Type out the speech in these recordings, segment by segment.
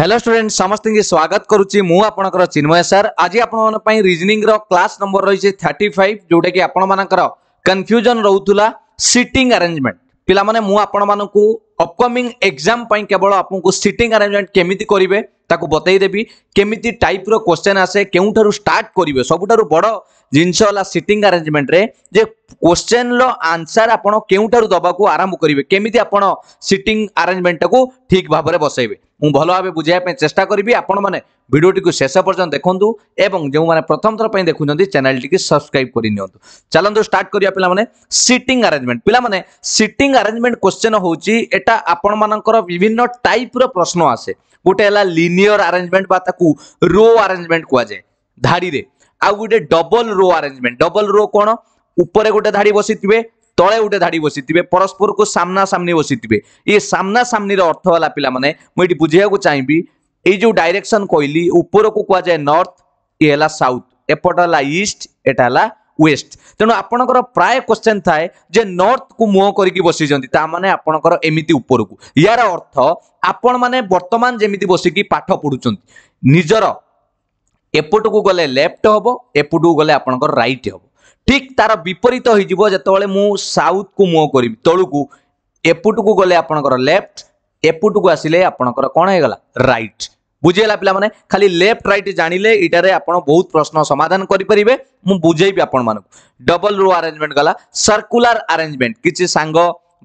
Hello student समस्त स्वागत करुच्ची चिन्मय sir आज आप रिजनिंग क्लास नंबर रही थर्टी फाइव जोटा कि आपर कन्फ्यूजन रोला सीटिंग आरेजमेंट पे मुझे अपकमिंग एक्जाम केवल आपको सीटिंग आरेजमेंट केमी करेंगे ତାକୁ ବତେଇଦେବି କେମିତି ଟାଇପ୍ର କୋଶ୍ଚେନ୍ ଆସେ କେଉଁଠାରୁ ଷ୍ଟାର୍ଟ କରିବେ ସବୁଠାରୁ ବଡ଼ ଜିନିଷ ହେଲା ସିଟିଂ ଆରେଞ୍ଜମେଣ୍ଟରେ ଯେ କୋଶ୍ଚେନ୍ର ଆନ୍ସର୍ ଆପଣ କେଉଁଠାରୁ ଦେବାକୁ ଆରମ୍ଭ କରିବେ କେମିତି ଆପଣ ସିଟିଂ ଆରେଞ୍ଜମେଣ୍ଟଟାକୁ ଠିକ୍ ଭାବରେ ବସାଇବେ ମୁଁ ଭଲ ଭାବେ ବୁଝାଇବା ପାଇଁ ଚେଷ୍ଟା କରିବି ଆପଣମାନେ ଭିଡ଼ିଓଟିକୁ ଶେଷ ପର୍ଯ୍ୟନ୍ତ ଦେଖନ୍ତୁ ଏବଂ ଯେଉଁମାନେ ପ୍ରଥମ ଥର ପାଇଁ ଦେଖୁଛନ୍ତି ଚ୍ୟାନେଲ୍ଟିକି ସବସ୍କ୍ରାଇବ୍ କରିନିଅନ୍ତୁ ଚାଲନ୍ତୁ ଷ୍ଟାର୍ଟ କରିବା ପିଲାମାନେ ସିଟିଂ ଆରେଞ୍ଜମେଣ୍ଟ ପିଲାମାନେ ସିଟିଂ ଆରେଞ୍ଜମେଣ୍ଟ କୋଶ୍ଚେନ୍ ହେଉଛି ଏଟା ଆପଣମାନଙ୍କର ବିଭିନ୍ନ ଟାଇପ୍ର ପ୍ରଶ୍ନ ଆସେ गोटे लिनियर आरेजमेंट ताकू रो आरेजमेंट कहुए धाड़ी आउ गोटे डबल रो आरेन्जमेंट डबल रो कौन ऊपर गोटे धाड़ी बसी तले गोटे धाड़ी बसी थे परस्पर को सामना सामने बसी थे ये सामना सामने अर्थ होगा पे मुझे बुझे चाहिए ये जो डायरेक्शन कहली ऊपर को कहुए नर्थ ये है साउथ एपट है ईस्ट एटा है ওয়েস্ট তেণু আপনার প্রায় কোশ্চেন থাকে যে নর্থ কু মুহ করি বসিছেন তা মানে আপনার এমিতি উপরকু ইয়ার অর্থ আপন মানে বর্তমান যেমিতি বসিকি পাঠ পড়ুছেন নিজর এপটকু গলে লেফট হব এপটকু গলে আপনার রাইট হব ঠিক তার বিপরীত হয়ে যেতবে মু সাউথ কু মুহ করি তলকু এপটকু গলে আপনার লেফট এপটকু আসলে আপনার কোণ হয়ে গলা রাইট ବୁଝିଗଲା ପିଲାମାନେ ଖାଲି ଲେଫ୍ଟ ରାଇଟ୍ ଜାଣିଲେ ଏଇଟାରେ ଆପଣ ବହୁତ ପ୍ରଶ୍ନ ସମାଧାନ କରିପାରିବେ ମୁଁ ବୁଝେଇବି ଆପଣମାନଙ୍କୁ ଡବଲ ରୋ ଆରେଞ୍ଜମେଣ୍ଟ ଗଲା ସର୍କୁଲାର ଆରେଞ୍ଜମେଣ୍ଟ କିଛି ସାଙ୍ଗ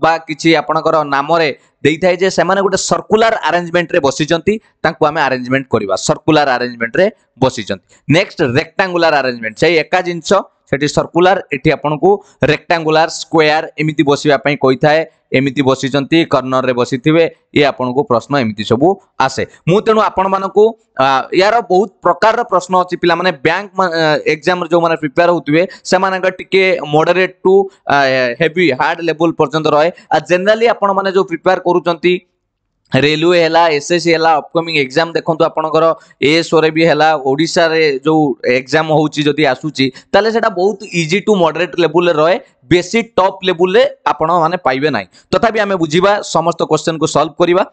বা কিছু আপনার নামরে দিয়ে যে সে গোটে সর্কুলার আরেঞ্জমেন্টরে বসিছেন তাঁকু আমি আরেঞ্জমেন্ট করা সর্কুলার আরেঞ্জমেন্টরে বসিছেন নেক্সট রেক্টাঙ্গুলার আরেঞ্জমেন্ট সেই একা জিনিস সেটি সর্কুলার এটি আপনার রেক্টাঙ্গুলার স্কোয়ার এমিতি বসিবা পাই কইথায় एमती बस कर्णर में बसी थे ये आपन को प्रश्न एमती सब आसे मु तेणु आपण मानक यार बहुत प्रकार प्रश्न अच्छी पे मैंने बैंक एक्जाम जो मैंने प्रिपेयर होते हैं टी moderate to heavy hard level पर्यटन रहे जेनेली आप जो प्रिपेयर करुँच ରେଲୱେ ହେଲା ଏସ୍ଏସ୍ସି ହେଲା ଅପକମିଂ ଏକ୍ଜାମ୍ ଦେଖନ୍ତୁ ଆପଣଙ୍କର ଏଏସ୍ଓରେ ବି ହେଲା ଓଡ଼ିଶାରେ ଯେଉଁ ଏକ୍ଜାମ୍ ହେଉଛି ଯଦି ଆସୁଛି ତାହେଲେ ସେଇଟା ବହୁତ ଇଜି ଟୁ ମଡରେଟ୍ ଲେବୁଲରେ ରହେ ବେଶୀ ଟପ୍ ଲେବୁଲରେ ଆପଣମାନେ ପାଇବେ ନାହିଁ ତଥାପି ଆମେ ବୁଝିବା ସମସ୍ତ କ୍ୱେଶ୍ଚନ୍କୁ ସଲ୍ଭ କରିବା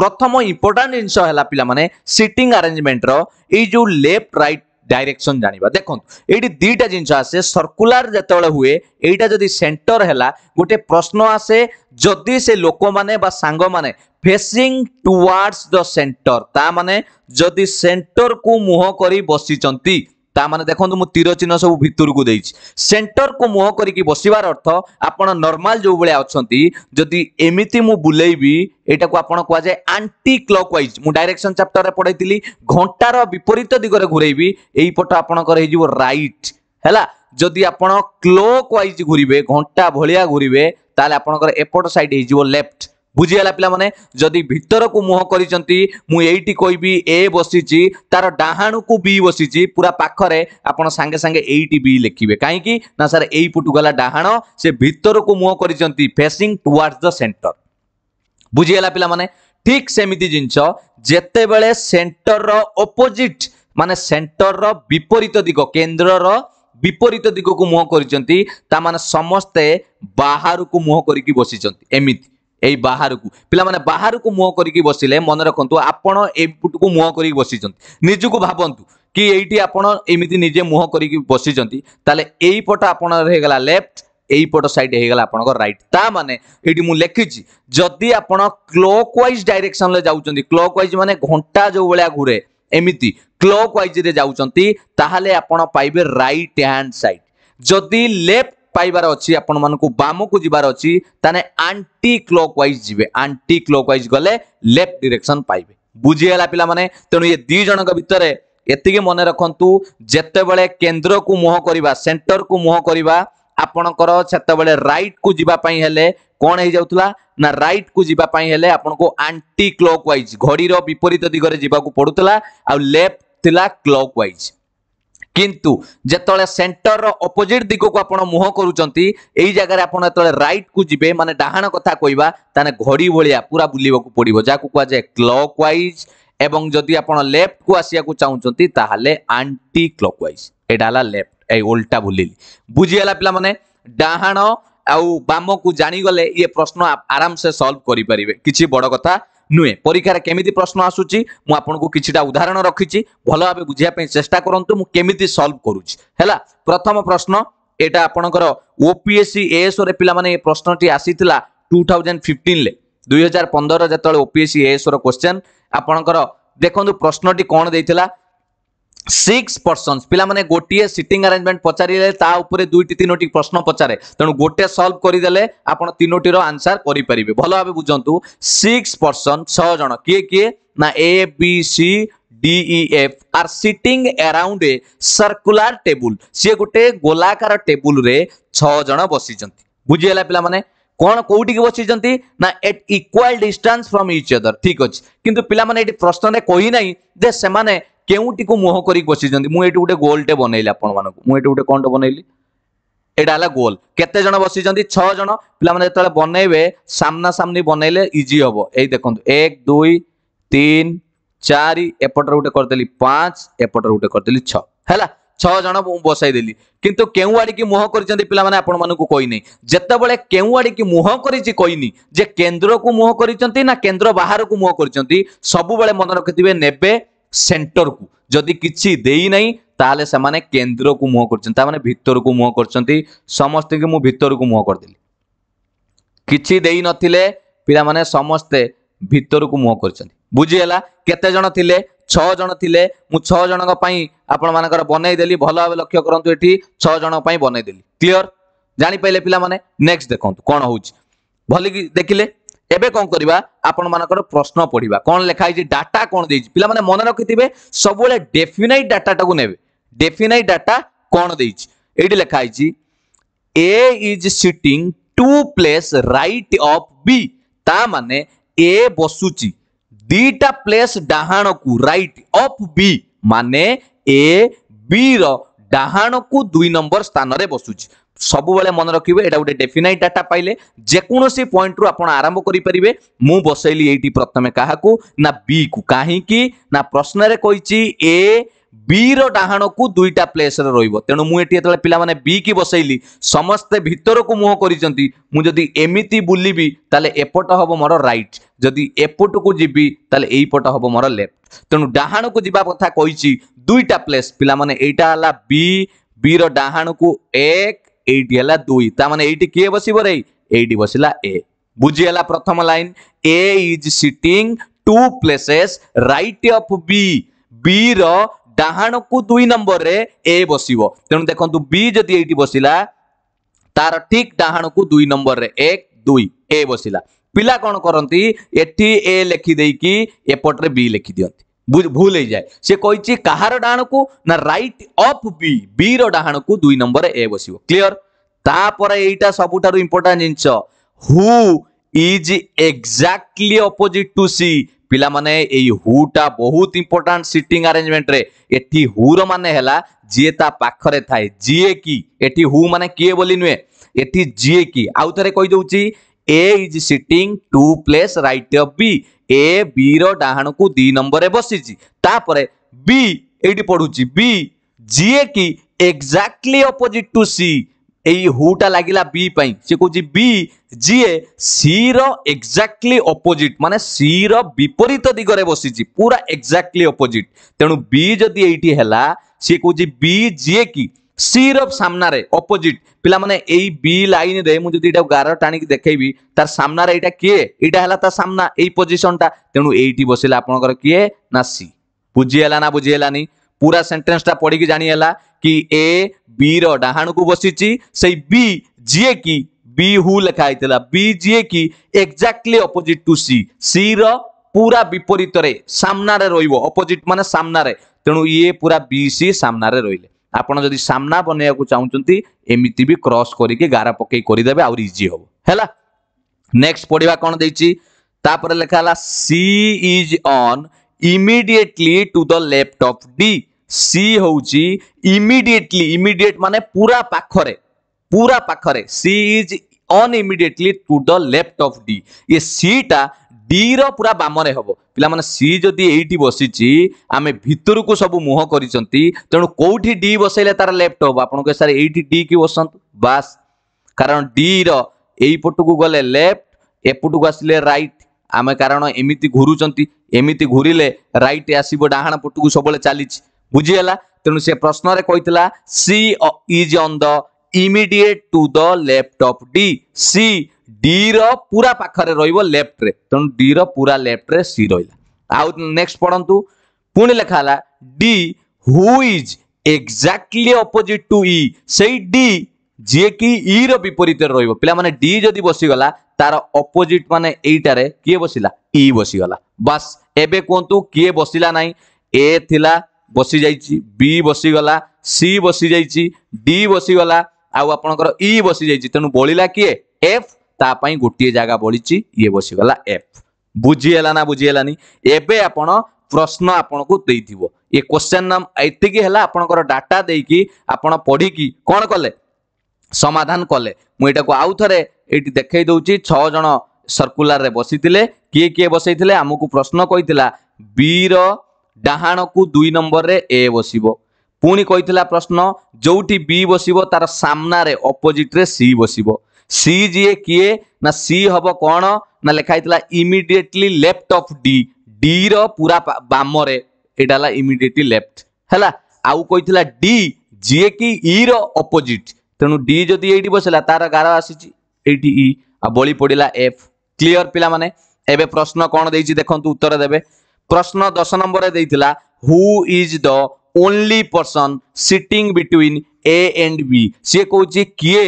ପ୍ରଥମ ଇମ୍ପୋର୍ଟାଣ୍ଟ ଜିନିଷ ହେଲା ପିଲାମାନେ ସିଟିଂ ଆରେଞ୍ଜମେଣ୍ଟର ଏଇ ଯେଉଁ ଲେଫ୍ଟ ରାଇଟ୍ ডাইরেকশন জাঁয়া দেখুন এইটি দুইটা জিনিস আসে সর্কুলার যেতবে হুয়ে এইটা যদি সেন্টর হেলা গোটে প্রশ্ন আসে যদি সে লোক মানে বা সাঙ্গ মানে ফেসিং টুয়ার্ডস দ সেন্টর তা মানে যদি সেন্টর কু মুহ করি বসিছন্তি ତାମାନେ ଦେଖନ୍ତୁ ମୁଁ ତୀର ଚିହ୍ନ ସବୁ ଭିତରକୁ ଦେଇଛି ସେଣ୍ଟରକୁ ମୁହଁ କରିକି ବସିବାର ଅର୍ଥ ଆପଣ ନର୍ମାଲ ଯେଉଁଭଳିଆ ଅଛନ୍ତି ଯଦି ଏମିତି ମୁଁ ବୁଲେଇବି ଏଇଟାକୁ ଆପଣ କୁହାଯାଏ ଆଣ୍ଟି କ୍ଲକ୍ ୱାଇଜ୍ ମୁଁ ଡାଇରେକ୍ସନ୍ ଚାପ୍ଟରରେ ପଢ଼େଇଥିଲି ଘଣ୍ଟାର ବିପରୀତ ଦିଗରେ ଘୁରେଇବି ଏଇପଟ ଆପଣଙ୍କର ହେଇଯିବ ରାଇଟ୍ ହେଲା ଯଦି ଆପଣ କ୍ଲକ୍ ୱାଇଜ୍ ଘୁରିବେ ଘଣ୍ଟା ଭଳିଆ ଘୁରିବେ ତାହେଲେ ଆପଣଙ୍କର ଏପଟ ସାଇଡ୍ ହେଇଯିବ ଲେଫ୍ଟ ବୁଝିଗଲା ପିଲାମାନେ ଯଦି ଭିତରକୁ ମୁହଁ କରିଛନ୍ତି ମୁଁ ଏଇଠି କହିବି ଏ ବସିଛି ତାର ଡାହାଣକୁ ବି ବସିଛି ପୁରା ପାଖରେ ଆପଣ ସାଙ୍ଗେ ସାଙ୍ଗେ ଏଇଠି ବି ଲେଖିବେ କାହିଁକି ନା ସାର୍ ଏଇପଟୁ ଗଲା ଡାହାଣ ସେ ଭିତରକୁ ମୁହଁ କରିଛନ୍ତି ଫେସିଂ ଟୁୱାର୍ଡ ଦ ସେଣ୍ଟର ବୁଝିଗଲା ପିଲାମାନେ ଠିକ୍ ସେମିତି ଜିନିଷ ଯେତେବେଳେ ସେଣ୍ଟରର ଅପୋଜିଟ୍ ମାନେ ସେଣ୍ଟରର ବିପରୀତ ଦିଗ କେନ୍ଦ୍ରର ବିପରୀତ ଦିଗକୁ ମୁହଁ କରିଛନ୍ତି ତାମାନେ ସମସ୍ତେ ବାହାରକୁ ମୁହଁ କରିକି ବସିଛନ୍ତି ଏମିତି এই ବାହାରକୁ ପିଲାମାନେ ବାହାରକୁ ମୁହଁ କରିକି ବସିଲେ ମନେ ରଖନ୍ତୁ ଆପଣ ଏପଟକୁ ମୁହଁ କରିକି ବସିଛନ୍ତି ନିଜକୁ ଭାବନ୍ତୁ କି ଏଇଠି ଆପଣ ଏମିତି ନିଜେ ମୁହଁ କରିକି ବସିଛନ୍ତି ତାହେଲେ ଏଇପଟ ଆପଣଙ୍କର ହେଇଗଲା ଲେଫ୍ଟ এইপট সাইড হয়ে গেল আপনার রাইট তা মানে এইটি লিখিছি যদি আপনার ক্লক ওয়াইজ ডাইরেকশন যাচ্ছেন ক্লক ওয়াইজ মানে ঘণ্টা যেভাবে ঘুরে এমিতি ক্লক ওয়াইজ যাচ্ছেন তাহলে আপনার পাইবে রাইট হ্যান্ড সাইড যদি লেফট ପାଇବାର ଅଛି ଆପଣମାନଙ୍କୁ ବାମକୁ ଯିବାର ଅଛି ତାହେଲେ ଆଣ୍ଟି କ୍ଲକ୍ ୱାଇଜ୍ ଯିବେ ଆଣ୍ଟି କ୍ଲକ୍ ୱାଇଜ୍ ଗଲେ ଲେଫ୍ଟ ଡିରେକ୍ସନ୍ ପାଇବେ ବୁଝିଗଲା ପିଲାମାନେ ତେଣୁ ଏ ଦୁଇ ଜଣଙ୍କ ଭିତରେ ଏତିକି ମନେ ରଖନ୍ତୁ ଯେତେବେଳେ କେନ୍ଦ୍ରକୁ ମୁହଁ କରିବା ସେଣ୍ଟରକୁ ମୁହଁ କରିବା ଆପଣଙ୍କର ସେତେବେଳେ ରାଇଟ୍କୁ ଯିବା ପାଇଁ ହେଲେ କ'ଣ ହେଇଯାଉଥିଲା ନା ରାଇଟ୍କୁ ଯିବା ପାଇଁ ହେଲେ ଆପଣଙ୍କୁ ଆଣ୍ଟି କ୍ଲକ୍ ୱାଇଜ୍ ଘଡ଼ିର ବିପରୀତ ଦିଗରେ ଯିବାକୁ ପଡ଼ୁଥିଲା ଆଉ ଲେଫ୍ଟ ଥିଲା କ୍ଲକ୍ ୱାଇଜ୍ কিন্তু যেতবে সেଣ୍ଟরর অপোজিট দিগক আপনার মুহ করছেন এই জায়গায় আপনার যেত রাইট কু যাবে মানে ডাহাণ কথা কইবা তাহলে ঘড়ি ভাইয়া পুরা বুলবাক পড়ব যা কুযায়ে ক্লক ওয়াইজ এবং যদি আপনার লেফট কু আসিয়া চাহুমান তাহলে আন্টি ক্লক ওয়াইজ এটা হল লেফট এই ওল্টা বুলিলি বুঝিগাল পিলা মানে ডাহাণ ଆଉ ବାମକୁ ଜାଣିଗଲେ ଇଏ ପ୍ରଶ୍ନ ଆରାମସେ ସଲ୍ଭ କରିପାରିବେ କିଛି ବଡ଼ କଥା नुहे परीक्षा केमी प्रश्न आसूची मु आपको किसी उदाहरण रखी भल भाव बुझापी चेषा करूँ मुझे सल्व करुच्ची प्रथम प्रश्न यहाँ आपणकर ओपीएससी एएसओ पे प्रश्नटी आसी टू थाउजेंड फिफ्टन दुई हजार पंदर जो ओपीएससी एएसओ क्वेश्चन आपणकर देखु प्रश्नटी कौन देता ସିକ୍ସ ପର୍ସନ୍ସ ପିଲାମାନେ ଗୋଟିଏ ସିଟିଂ ଆରେଞ୍ଜମେଣ୍ଟ ପଚାରିଲେ ତା ଉପରେ ଦୁଇଟି ତିନୋଟି ପ୍ରଶ୍ନ ପଚାରେ ତେଣୁ ଗୋଟିଏ ସଲ୍ଭ କରିଦେଲେ ଆପଣ ତିନୋଟିର ଆନ୍ସର କରିପାରିବେ ଭଲ ଭାବେ ବୁଝନ୍ତୁ ସିକ୍ସ ପର୍ସନ୍ ଛଅ ଜଣ କିଏ କିଏ ନା A B C D E F are seating around a circular table সি গোটে গোলাকার টেবুল রে ছ জন বসিছেন বুঝিগলা পিলা মানে কোণ কোটিকি বসিছেন না at equal distance from each other ঠিক আছে কিন্তু পিলা মানে এটি প্রশ্নরে কই নাই যে সেমানে କେଉଁଟିକୁ ମୁହଁ କରି ବସିଛନ୍ତି ମୁଁ ଏଇଠି ଗୋଟେ ଗୋଲଟେ ବନେଇଲି ଆପଣମାନଙ୍କୁ ମୁଁ ଏଇଠି ଗୋଟେ କ'ଣଟେ ବନେଇଲି ଏଇଟା ହେଲା ଗୋଲ କେତେ ଜଣ ବସିଛନ୍ତି ଛଅ ଜଣ ପିଲାମାନେ ଯେତେବେଳେ ବନେଇବେ ସାମ୍ନା ସାମ୍ନି ବନେଇଲେ ଇଜି ହବ ଏଇ ଦେଖନ୍ତୁ ଏକ ଦୁଇ ତିନି ଚାରି ଏପଟରେ ଗୋଟେ କରିଦେଲି ପାଞ୍ଚ ଏପଟରେ ଗୋଟେ କରିଦେଲି ଛଅ ହେଲା ଛଅ ଜଣ ମୁଁ ବସାଇଦେଲି କିନ୍ତୁ କେଉଁ ଆଡ଼ିକି ମୁହଁ କରିଛନ୍ତି ପିଲାମାନେ ଆପଣମାନଙ୍କୁ କହିନି ଯେତେବେଳେ କେଉଁ ଆଡ଼ିକି ମୁହଁ କରିଛି କହିନି ଯେ କେନ୍ଦ୍ରକୁ ମୁହଁ କରିଛନ୍ତି ନା କେନ୍ଦ୍ର ବାହାରକୁ ମୁହଁ କରିଛନ୍ତି ସବୁବେଳେ ମନେ ରଖିଥିବେ ନେବେ ସେଣ୍ଟରକୁ ଯଦି କିଛି ଦେଇନାହିଁ ତାହେଲେ ସେମାନେ କେନ୍ଦ୍ରକୁ ମୁହଁ କରିଛନ୍ତି ତାମାନେ ଭିତରକୁ ମୁହଁ କରିଛନ୍ତି ସମସ୍ତଙ୍କୁ ମୁଁ ଭିତରକୁ ମୁହଁ କରିଦେଲି କିଛି ଦେଇନଥିଲେ ପିଲାମାନେ ସମସ୍ତେ ଭିତରକୁ ମୁହଁ କରିଛନ୍ତି ବୁଝିହେଲା କେତେ ଜଣ ଥିଲେ ଛଅ ଜଣ ଥିଲେ ମୁଁ ଛଅ ଜଣଙ୍କ ପାଇଁ ଆପଣମାନଙ୍କର ବନେଇଦେଲି ଭଲ ଭାବେ ଲକ୍ଷ୍ୟ କରନ୍ତୁ ଏଠି ଛଅ ଜଣଙ୍କ ପାଇଁ ବନେଇଦେଲି କ୍ଲିଅର ଜାଣିପାରିଲେ ପିଲାମାନେ ନେକ୍ସଟ ଦେଖନ୍ତୁ କ'ଣ ହେଉଛି ଭଲିକି ଦେଖିଲେ এবে কম করা আপন মানকর প্রশ্ন পড়া কোণ লেখা হয়েছে ডাটা কোণ দিয়েছি পিলা মানে মনে রাখিবে সবুলে ডেফিনাইট ডাটাটা নেবে ডেফিনাইট ডাটা কোণ দিয়েছি এইটি লেখা হয়েছি A is sitting two place right of B তা মানে এ বসুচি দুইটা প্লেস ডাহাণকু রাইট অফ বি মানে এ বি র ডাহাণকু দুই নম্বর স্থানরে বসুচি ସବୁବେଳେ ମନେ ରଖିବେ ଏଇଟା ଗୋଟେ ଡେଫିନାଇଟ୍ ଡାଟା ପାଇଲେ ଯେକୌଣସି ପଏଣ୍ଟରୁ ଆପଣ ଆରମ୍ଭ କରିପାରିବେ ମୁଁ ବସେଇଲି ଏଇଠି ପ୍ରଥମେ କାହାକୁ ନା ବି କୁ କାହିଁକି ନା ପ୍ରଶ୍ନରେ କହିଛି ଏ ବିର ଡାହାଣକୁ ଦୁଇଟା ପ୍ଲେସ୍ରେ ରହିବ ତେଣୁ ମୁଁ ଏଠି ଯେତେବେଳେ ପିଲାମାନେ ବି କି ବସେଇଲି ସମସ୍ତେ ଭିତରକୁ ମୁହଁ କରିଛନ୍ତି ମୁଁ ଯଦି ଏମିତି ବୁଲିବି ତାହେଲେ ଏପଟ ହେବ ମୋର ରାଇଟ୍ ଯଦି ଏପଟକୁ ଯିବି ତାହେଲେ ଏଇପଟ ହେବ ମୋର ଲେଫ୍ଟ ତେଣୁ ଡାହାଣକୁ ଯିବା କଥା କହିଛି ଦୁଇଟା ପ୍ଲେସ୍ ପିଲାମାନେ ଏଇଟା ହେଲା ବି ବିର ଡାହାଣକୁ ଏକ এইটি হল দুই তা মানে এইটি কিয়ে বসব রে এইটি বসিলা এ বুঝিগাল প্রথম line A is sitting two places right of B B র ଡାହାଣକୁ ଦୁଇ ନମ୍ବରରେ ଏ ବସିବ ତେଣୁ ଦେଖନ୍ତୁ ବି ଯଦି ଏଇଠି ବସିଲା ତାର ଠିକ ଡାହାଣକୁ ଦୁଇ ନମ୍ବରରେ ଏକ ଦୁଇ ଏ ବସିଲା ପିଲା କ'ଣ କରନ୍ତି ଏଠି ଏ ଲେଖି ଦେଇକି ଏପଟରେ ବି ଲେଖି ଦିଅନ୍ତି भूल जाए से कही कहार डाण को ना रईट अफ बी बी राण को दुई नंबर ए बस क्लीयर तापर यहीटा सबुठ इम्पोर्टां जिनस who is exactly opposite to C पिला माने एई हु बहुत इंपोर्टेंट सीटिंग अरेंजमेंट रे एठी हु रो माने हला जे ता पाखरे थाए जिए की एठी हु माने किए बोली नुए एठी जिए की आउ थरे कहि दउची A is sitting two place right of B A B ର ଡାହାଣକୁ ଦି ନମ୍ବରରେ ବସିଛି ତାପରେ ବି ଏଇଠି ପଢୁଛି ବି ଯିଏ କି ଏକ୍ଜାକ୍ଟଲି ଅପୋଜିଟ୍ ଟୁ ସି ଏଇ ହୁଟା ଲାଗିଲା ବି ପାଇଁ ସେ କହୁଛି ବି ଯିଏ ସି ର ଏକ୍ଜାକ୍ଟଲି ଅପୋଜିଟ୍ ମାନେ ସି ର ବିପରୀତ ଦିଗରେ ବସିଛି ପୁରା ଏକ୍ଜାକ୍ଟଲି ଅପୋଜିଟ୍ ତେଣୁ ବି ଯଦି ଏଇଠି ହେଲା ସିଏ କହୁଛି ବି ଯିଏ କି ସିର ସାମ୍ନାରେ ଅପୋଜିଟ୍ ପିଲାମାନେ ଏଇ ବି ଲାଇନରେ ମୁଁ ଯଦି ଏଇଟାକୁ ଗାର ଟାଣିକି ଦେଖେଇବି ତାର ସାମ୍ନାରେ ଏଇଟା କିଏ ଏଇଟା ହେଲା ତା ସାମ୍ନା ଏଇ ପୋଜିସନଟା ତେଣୁ ଏଇଠି ବସିଲା ଆପଣଙ୍କର କିଏ ନା ସି ବୁଝିହେଲା ନା ବୁଝିହେଲାନି ପୁରା ସେଣ୍ଟେନ୍ସଟା ପଢିକି ଜାଣିହେଲା କି ଏ ବି ର ଡାହାଣକୁ ବସିଛି ସେଇ ବି ଯିଏ କି ବି ହୁ ଲେଖା ହେଇଥିଲା ବି ଯିଏ କି exactly opposite to C C ର ପୁରା ବିପରୀତରେ ସାମ୍ନାରେ ରହିବ ଅପୋଜିଟ୍ ମାନେ ସାମ୍ନାରେ ତେଣୁ ଇଏ ପୁରା ବି ସି ସାମ୍ନାରେ ରହିଲେ ଆପଣ ଯଦି ସାମ୍ନା ବନେଇବାକୁ ଚାହୁଁଛନ୍ତି ଏମିତି ବି କ୍ରସ୍ କରିକି ଗାରା ପକେଇ କରିଦେବେ ଆହୁରି ଇଜି ହେବ ହେଲା ନେକ୍ସଟ ପଢ଼ିବା କ'ଣ ଦେଇଛି ତାପରେ ଲେଖା ହେଲା C is on immediately to the left of D C ହେଉଛି ଇମିଡିଏଟଲି ଇମିଡିଏଟ୍ ମାନେ ପୁରା ପାଖରେ ପୁରା ପାଖରେ C is on immediately to the left of D এ সিটা ডির পুরা বামনে হব ପିଲାମାନେ ସି ଯଦି ଏଇଠି ବସିଛି ଆମେ ଭିତରକୁ ସବୁ ମୁହଁ କରିଛନ୍ତି ତେଣୁ କେଉଁଠି ଡି ବସେଇଲେ ତାର ଲେଫ୍ଟ ହବ ଆପଣଙ୍କୁ ସାର୍ ଏଇଠି ଡି କି ବସନ୍ତୁ ବାସ୍ କାରଣ ଡିର ଏଇପଟକୁ ଗଲେ ଲେଫ୍ଟ ଏପଟକୁ ଆସିଲେ ରାଇଟ୍ ଆମେ କାରଣ ଏମିତି ଘୁରୁଛନ୍ତି ଏମିତି ଘୁରିଲେ ରାଇଟ୍ ଆସିବ ଡାହାଣ ପଟକୁ ସବୁବେଳେ ଚାଲିଛି ବୁଝିଗଲା ତେଣୁ ସେ ପ୍ରଶ୍ନରେ କହିଥିଲା C is on the immediate to the left of D C D পুরা পাখে রহব লেফ্টরে তেমন ডি পুরা লেফ্টরে সি রহলা আউ নেক্সট পড়ন্তু পুনি লেখা হল D who is exactly opposite to E সেই ডি যিয়েকি ই র বিপরীতে রহব পিলা মানে ডি যদি বসিগলা তার অপোজিট মানে এইটারে কিয়ে বসিলা ই বসিগলা বাস এবে কুহতু কিয়ে বসিলা নাই এ থিলা বসি যাইছি বি বসিগলা সি বসি যাইছি ডি বসিগলা আউ আপনার ই বসি যাইছি তেমন বলিলা কিয়ে এফ तापाई गोटे जगह बढ़ी ये बसीगला एफ बुझीगला ना बुझीगलानी एवं आपण प्रश्न आपन को देव ये क्वेश्चन नाम एतिक है आपंकर डाटा देकी आपण पढ़ी कौन कले समाधान कले मुझे आउ थे ये देखे छज सर्कुलर बसी किए किए बसई आमको प्रश्न कही बीर डाहाण को दुई नंबर रे ए बस पुणी कही प्रश्न जोटी बी बसब तार सामना अपोजिट्रे सी बसब ସି ଯିଏ କିଏ ନା ସି ହେବ କ'ଣ ନା ଲେଖା ହେଇଥିଲା ଇମିଡ଼ିଏଟଲି ଲେଫ୍ଟ ଅଫ୍ ଡି ଡିର ପୁରା ବାମରେ ଏଇଟା ହେଲା ଇମିଡ଼ିଏଟଲି ଲେଫ୍ଟ ହେଲା ଆଉ କହିଥିଲା ଡି ଯିଏ କି ଇର ଅପୋଜିଟ୍ ତେଣୁ ଡି ଯଦି ଏଇଠି ବସିଲା ତାର ଗାର ଆସିଛି ଏଇଠି ଇ ଆଉ ବଳି ପଡ଼ିଲା ଏଫ୍ କ୍ଲିଅର ପିଲାମାନେ ଏବେ ପ୍ରଶ୍ନ କ'ଣ ଦେଇଛି ଦେଖନ୍ତୁ ଉତ୍ତର ଦେବେ ପ୍ରଶ୍ନ ଦଶ ନମ୍ବରରେ ଦେଇଥିଲା who is the only person sitting between A and B ସିଏ କହୁଛି କିଏ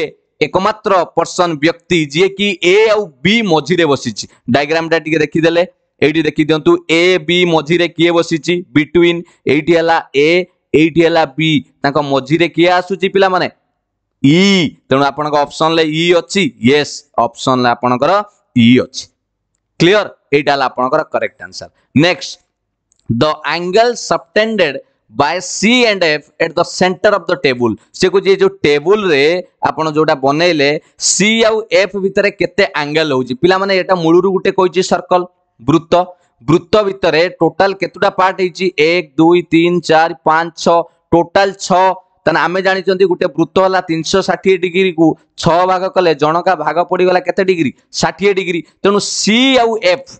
একমাত্র পর্সন ব্যক্তি যিয়েকি এ আউ বি মঝিরে বসিছি ডায়াগ্রামটা টিকে দেখিদেলে এইটি দেখি দিও এ বি মঝিরে কিয়ে বসিছি বিটুইন এইটি হেলা এ এইটি হেলা বি তাঁক মঝিরে কিয়ে আসুচি পিলামানে ই তেণু আপনার অপসনলে ই অছি ইয়েস অপসনলে আপনার ই অছি ক্লিয়র এইটা হল আপনার correct answer next the angle subtended by C and F at the center of the table से को जे जो table रे आपण जोटा बनेले C आउ F भितरे केते एंगल जी पिला माने एटा मूलुरु गुटे कोइची सर्कल वृत्त वृत्त भितरे टोटल केतुटा पार्ट हेची 1 2 3 4 5 6 टोटल 6 ତାହେଲେ ଆମେ ଜାଣିଛନ୍ତି ଗୋଟେ ବୃତ୍ତ ହେଲା ତିନିଶହ ଷାଠିଏ ଡିଗ୍ରୀକୁ ଛଅ ଭାଗ କଲେ ଜଣକା ଭାଗ ପଡ଼ିଗଲା କେତେ ଡିଗ୍ରୀ ଷାଠିଏ ଡିଗ୍ରୀ ତେଣୁ ସି ଆଉ ଏଫ୍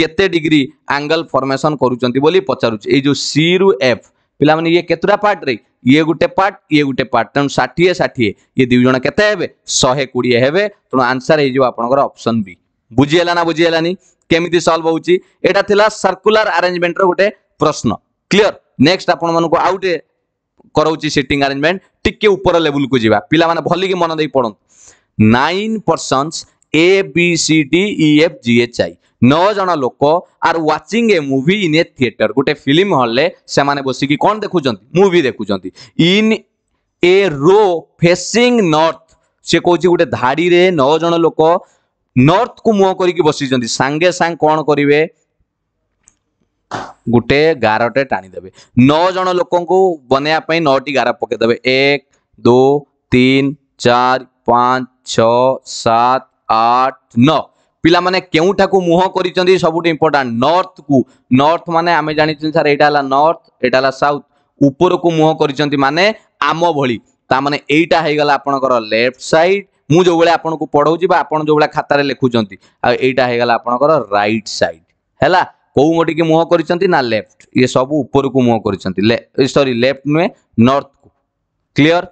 କେତେ ଡିଗ୍ରୀ ଆଙ୍ଗଲ ଫର୍ମେସନ୍ କରୁଛନ୍ତି ବୋଲି ପଚାରୁଛି ଏଇ ଯେଉଁ ସିରୁ ଏଫ୍ ପିଲାମାନେ ଇଏ କେତୁଟା ପାର୍ଟରେ ଇଏ ଗୋଟେ ପାର୍ଟ ଇଏ ଗୋଟେ ପାର୍ଟ ତେଣୁ ଷାଠିଏ ଷାଠିଏ ଇଏ ଦୁଇ ଜଣ କେତେ ହେବେ ଶହେ କୋଡ଼ିଏ ହେବେ ତେଣୁ ଆନ୍ସର ହେଇଯିବ ଆପଣଙ୍କର ଅପସନ୍ ବି ବୁଝିହେଲା ନା ବୁଝିହେଲାନି କେମିତି ସଲ୍ଭ ହେଉଛି ଏଇଟା ଥିଲା ସର୍କୁଲାର ଆରେଞ୍ଜମେଣ୍ଟର ଗୋଟେ ପ୍ରଶ୍ନ କ୍ଲିଅର ନେକ୍ସଟ ଆପଣମାନଙ୍କୁ ଆଉ ଗୋଟେ କରାଉଛି ସିଟିଂ ଆରେଞ୍ଜମେଣ୍ଟ ଟିକେ ଉପର ଲେବୁଲକୁ ଯିବା ପିଲାମାନେ ଭଲିକି ମନ ଦେଇ ପଢ଼ନ୍ତୁ nine persons A B C D E F G H I नौ जन लोक are watching a movie in a theatre गोटे फिल्म हल से बसिक कौन देखुं मुवी देखुं in a row facing north से कौन गोटे धाड़ी रे लोक नर्थ को मुह कर बसी सांगे सांग कौन करेंगे गोटे गारटे टाणीदेवे नौ जन लोक बनवाई नौटी गार पकईदेवे एक दो तीन चार पाँच छत आठ नौ ପିଲାମାନେ କେଉଁଠାକୁ ମୁହଁ କରିଛନ୍ତି ସବୁଠୁ ଇମ୍ପୋର୍ଟାଣ୍ଟ ନର୍ଥକୁ ନର୍ଥ ମାନେ ଆମେ ଜାଣିଛନ୍ତି ସାର୍ ଏଇଟା ହେଲା ନର୍ଥ ଏଇଟା ହେଲା ସାଉଥ ଉପରକୁ ମୁହଁ କରିଛନ୍ତି ମାନେ ଆମ ଭଳି ତାମାନେ ଏଇଟା ହେଇଗଲା ଆପଣଙ୍କର ଲେଫ୍ଟ ସାଇଡ୍ ମୁଁ ଯେଉଁଭଳିଆ ଆପଣଙ୍କୁ ପଢ଼ଉଛି ବା ଆପଣ ଯେଉଁଭଳିଆ ଖାତାରେ ଲେଖୁଛନ୍ତି ଆଉ ଏଇଟା ହେଇଗଲା ଆପଣଙ୍କର ରାଇଟ୍ ସାଇଡ୍ ହେଲା କେଉଁ ଗୋଟିକି ମୁହଁ କରିଛନ୍ତି ନା ଲେଫ୍ଟ ଇଏ ସବୁ ଉପରକୁ ମୁହଁ କରିଛନ୍ତି ସରି ଲେଫ୍ଟ ନୁହେଁ ନର୍ଥକୁ କ୍ଲିଅର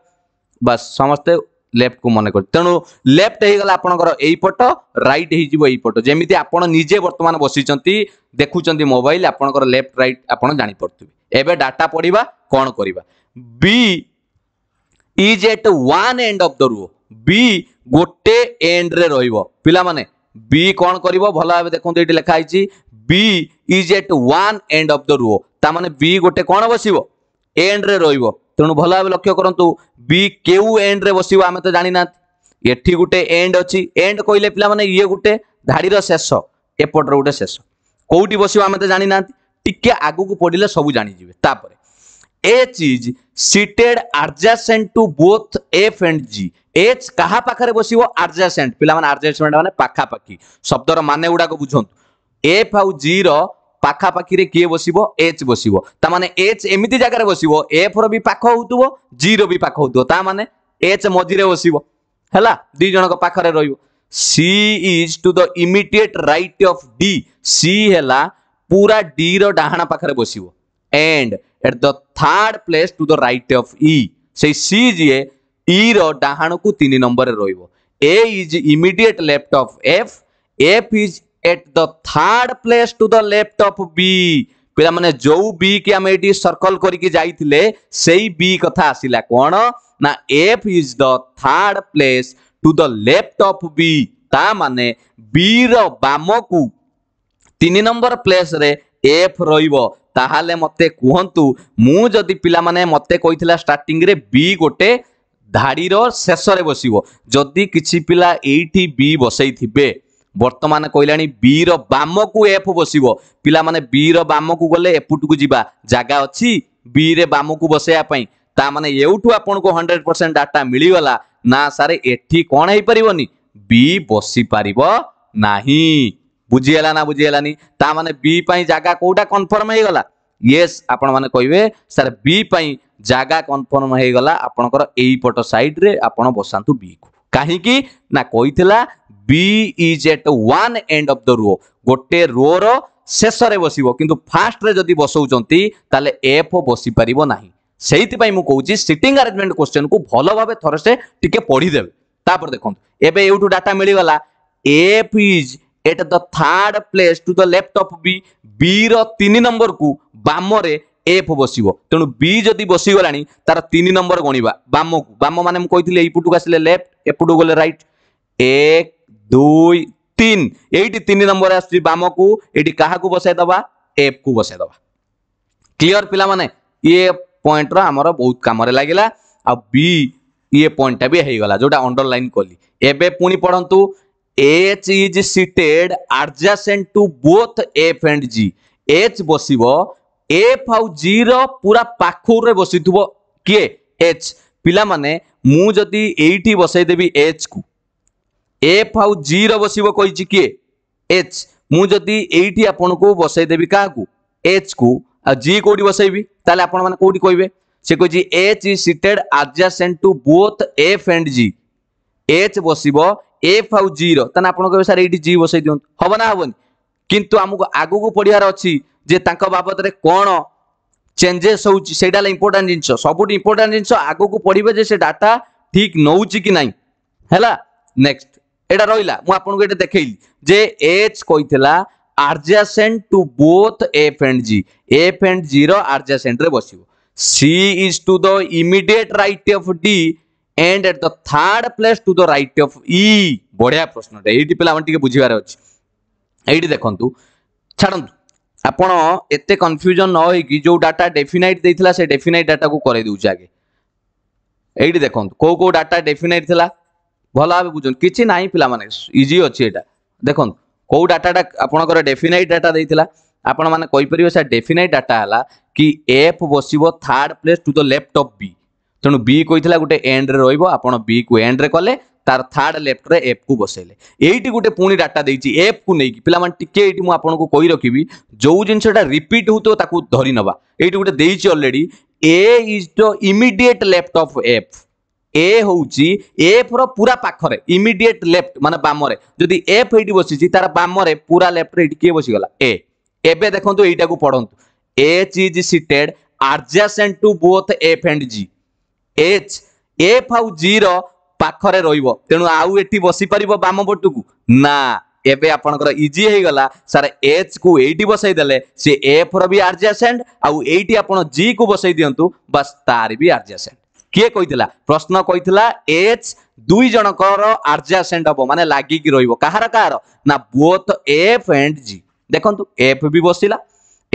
ବାସ୍ ସମସ୍ତେ লেফট কু মনে করছি তেমন লেফট হয়ে গেল আপনার এইপট রাইট হয়ে যাব এইপট যেমি আপনার নিজে বর্তমান বসিছেন দেখুছেন মোবাইল আপনার লেফট রাইট আপনার জাঁপারে এবে ডাটা পড়া কণ করা B is at one end of the row B গোটে এন্ডরে রহব পিলা মানে বি কণ করব ভালো ভাবে দেখুন এটি লেখা হয়েছি B is at one end of the row তা মানে বি গোটে কণ বসব এন্ডরে রহব ତେଣୁ ଭଲ ଭାବେ ଲକ୍ଷ୍ୟ କରନ୍ତୁ ବି କେଉଁ ଏଣ୍ଡରେ ବସିବ ଆମେ ତ ଜାଣିନାହାନ୍ତି ଏଠି ଗୋଟେ ଏଣ୍ଡ ଅଛି ଏଣ୍ଡ କହିଲେ ପିଲାମାନେ ଇଏ ଗୋଟେ ଧାଡ଼ିର ଶେଷ ଏପଟର ଗୋଟେ ଶେଷ କେଉଁଠି ବସିବ ଆମେ ତ ଜାଣିନାହାନ୍ତି ଟିକେ ଆଗକୁ ପଡ଼ିଲେ ସବୁ ଜାଣିଯିବେ ତାପରେ H is seated adjacent to both F and G H କାହା ପାଖରେ ବସିବ ଆଡ଼ଜାସେଣ୍ଟ ପିଲାମାନେ ଆଡ଼ଜାସେଣ୍ଟ ମାନେ ପାଖାପାଖି ଶବ୍ଦର ମାନେ ଗୁଡ଼ାକ ବୁଝନ୍ତୁ ଏଫ୍ ଆଉ ଜିର ପାଖାପାଖିରେ କିଏ ବସିବ ଏଚ୍ ବସିବ ତା ମାନେ ଏଚ୍ ଏମିତି ଜାଗାରେ ବସିବ ଏଫ୍ ର ବି ପାଖ ହଉଥିବ ଜି ର ବି ପାଖ ହଉଥିବ ତା ମାନେ ଏଚ୍ ମଝିରେ ବସିବ ହେଲା ଦୁଇ ଜଣଙ୍କ ପାଖରେ ରହିବ C is to the immediate right of D C ହେଲା ପୁରା ଡି ର ଡାହାଣ ପାଖରେ ବସିବ and at the third place to the right of E ସେଇ ସି ଯିଏ ଇ ର ଡାହାଣକୁ ତିନି ନମ୍ବରରେ ରହିବ A is immediate left of F F is at the third place to the left of B ପିଲାମାନେ ଯୋଉ ବି କି ଆମେ ଏଠି ସର୍କଲ କରିକି ଯାଇଥିଲେ ସେଇ ବି କଥା ଆସିଲା କ'ଣ ନା F is the third place to the left of B ତା ମାନେ ବି ର ବାମକୁ ତିନି ନମ୍ବର ପ୍ଲେସ୍ରେ ଏଫ୍ ରହିବ ତାହେଲେ ମୋତେ କୁହନ୍ତୁ ମୁଁ ଯଦି ପିଲାମାନେ ମୋତେ କହିଥିଲା ଷ୍ଟାର୍ଟିଂରେ ବି ଗୋଟେ ଧାଡ଼ିର ଶେଷରେ ବସିବ ଯଦି କିଛି ପିଲା ଏଇଠି ବି ବସେଇଥିବେ বর্তমান কইলানি বির বামকু এফ বসিব পিলামানে বির বামকু গলে এপটুকু যা জায়গা অছি বিরে বামকু বসাইয়া পাই তা মানে এউঠু আপনার হন্ড্রেড পরসেন্ট ডাটা মিলিগলা না সারে এটি কণ হইপারবনি বি বসি পারিব নাহি বুঝিগলা না বুঝিগলানি তা মানে বি পাই জায়গা কোটা কনফর্ম হইগলা ইয়েস আপন মানে কইবে স্যার বি পাই জায়গা কনফর্ম হইগলা আপনকৰ এই পট সাইড রে আপন বসান্তু বি কু কাহিকি না B is at one end of the row গোটে রোর শেষরে বসিব কিন্তু ফার্স্টরে যদি বসাউଛନ୍ତି তাহলে এফ বসিପାରିব ନାହିଁ ସେଇଥିପାଇଁ ମୁଁ କହୁଛି ସିଟିଂ ଆରେଞ୍ଜମେଣ୍ଟ କୋଶ୍ଚେନ୍କୁ ଭଲ ଭାବେ ଥରେ ସେ ଟିକେ ପଢ଼ିଦେବେ ତାପରେ ଦେଖନ୍ତୁ ଏବେ ଏଇଠୁ ଡାଟା ମିଳିଗଲା F is at the third place to the left of B ବିର ତିନି ନମ୍ବରକୁ ବାମରେ এফ বসিব তেমন বি যদি বসিগলা তার তিন নম্বর গণবা বামকু বাম মানে মুি এইপটু আসলে লেফট এপটু গলে রাইট এক দুই তিন এইটি তিন নম্বর আসছে বামকু এটি কাহাকু বসাই দেবা এফ কু বসাই দেবা ক্লিয়ার পিলা মানে ইয়ে পয়েন্টর আমার বহুত কামরে লাগিলা আর বি ইয়ে পয়েন্টটা বি হয়ে গলা যেটা অন্ডরলাইন কলি এবে পুনি পড়ন্তু H is seated adjacent to both F and G H বসিব এফ আউ জি র পুরা পাখরে বসিথিব কিয়ে এচ পিলামানে মু যদি এইটি বসাই দেবি এচ কু এফ আউ জির বসব কইছি কি এচ মু যদি এইটি আপনার বসাই দেবি কাহু এচ কু জি কোটি বসাইবি তাহলে আপনার মানে কোটি কইবে সে কইছি H is seated adjacent to both F and G H বসিব এফ আউ জি র তাহলে আপনার কবে স্যার এইটি জি বসাই দিও হব না হবনি কিন্তু আমাকে আগুকু পড়িবার অছি যে তাঙ্ক বাবদরে কোণ চেঞ্জেস হচ্ছে সেইটা হল ইম্পর্টাট জিনিস সবুঠ ইম্পর্টাট জিনিস আগুক পড়বে যে সে ডাটা ঠিক নৌচি কি না হল নেক্সট এটা রইলা মু আপনাকে এটা দেখাইলি যে এইচ কইতলা adjacent to both F and G F and G র আর্জাসেন্ট রে বসিব C is to the immediate right of D and at the third place to the right of E বড়িয়া প্রশ্নটা এইটি পিলা আমার টিকে বুঝিবার আছে এইটি দেখন্তু ছাড়ন্তু আপন ଆପଣ ଏତେ କନଫ୍ୟୁଜନ୍ ନ ହେଇକି ଯେଉଁ ডেফিনাইট ଡେଫିନାଇଟ୍ সে ডেফিনাইট ଡେଫିନାଇଟ୍ কো করে ଦେଉଛି জাগে এইটি দেখন্তু কো কো ଡାଟା ডেফিনাইট থিলা ଭଲ ଭାବେ ବୁଝନ୍ତୁ କିଛି ନାହିଁ ପିଲାମାନେ ଇଜି ଅଛି ଏଇଟା ଦେଖନ୍ତୁ କେଉଁ ଡାଟାଟା ଆପଣଙ୍କର ଡେଫିନାଇଟ୍ ଡାଟା ଦେଇଥିଲା ଆପଣମାନେ କହିପାରିବେ ସାର୍ ଡେଫିନାଇଟ୍ ଡାଟା ହେଲା କି ଏଫ୍ ବସିବ third place to the left of B ତେଣୁ ବି କହିଥିଲା ଗୋଟେ ଏଣ୍ଡରେ ରହିବ ଆପଣ ବିକୁ ଏଣ୍ଡରେ କଲେ ତାର ଥାର୍ଡ଼ ଲେଫ୍ଟରେ ଏଫ୍କୁ ବସେଇଲେ ଏଇଠି ଗୋଟେ ପୁଣି ଡାଟା ଦେଇଛି ଏଫ୍କୁ ନେଇକି ପିଲାମାନେ ଟିକେ ଏଇଠି ମୁଁ ଆପଣଙ୍କୁ କହି ରଖିବି ଯେଉଁ ଜିନିଷଟା ରିପିଟ୍ ହେଉଥିବ ତାକୁ ଧରି ନେବା ଏଇଠି ଗୋଟେ ଦେଇଛି already A is the immediate left of F A হচ্ছে এফর পুরা পাখরে ইমিডিয়েট লেফট মানে বামরে যদি এফ এইটি বসিছি তার বামরে পুরা লেফটরে এইটি কে বসিগলা এ এবে দেখন্তু এইটাকু পড়ন্তু H is seated adjacent to both F and G H F আউ জি র পাখরে রইব তেণু আউ এটি বসি পারিব বাম পটুকু না এবে আপনার ইজি হয়ে গলা স্যার এচ কু এইটি বসাই দেলে সে এফ র বি আডজাসেন্ট আউ এইটি আপনার জি কু বসাই দিও বাস তার বি আডজাসেন্ট କିଏ କହିଥିଲା ପ୍ରଶ୍ନ କହିଥିଲା ଏଚ୍ ଦୁଇ ଜଣଙ୍କର ଆଡଜସେଣ୍ଟ ହବ ମାନେ ଲାଗିକି ରହିବ କାହାର କାହାର ନା ବୋଥ ଏଫ୍ ଆଣ୍ଡ ଜି ଦେଖନ୍ତୁ ଏଫ୍ ବି ବସିଲା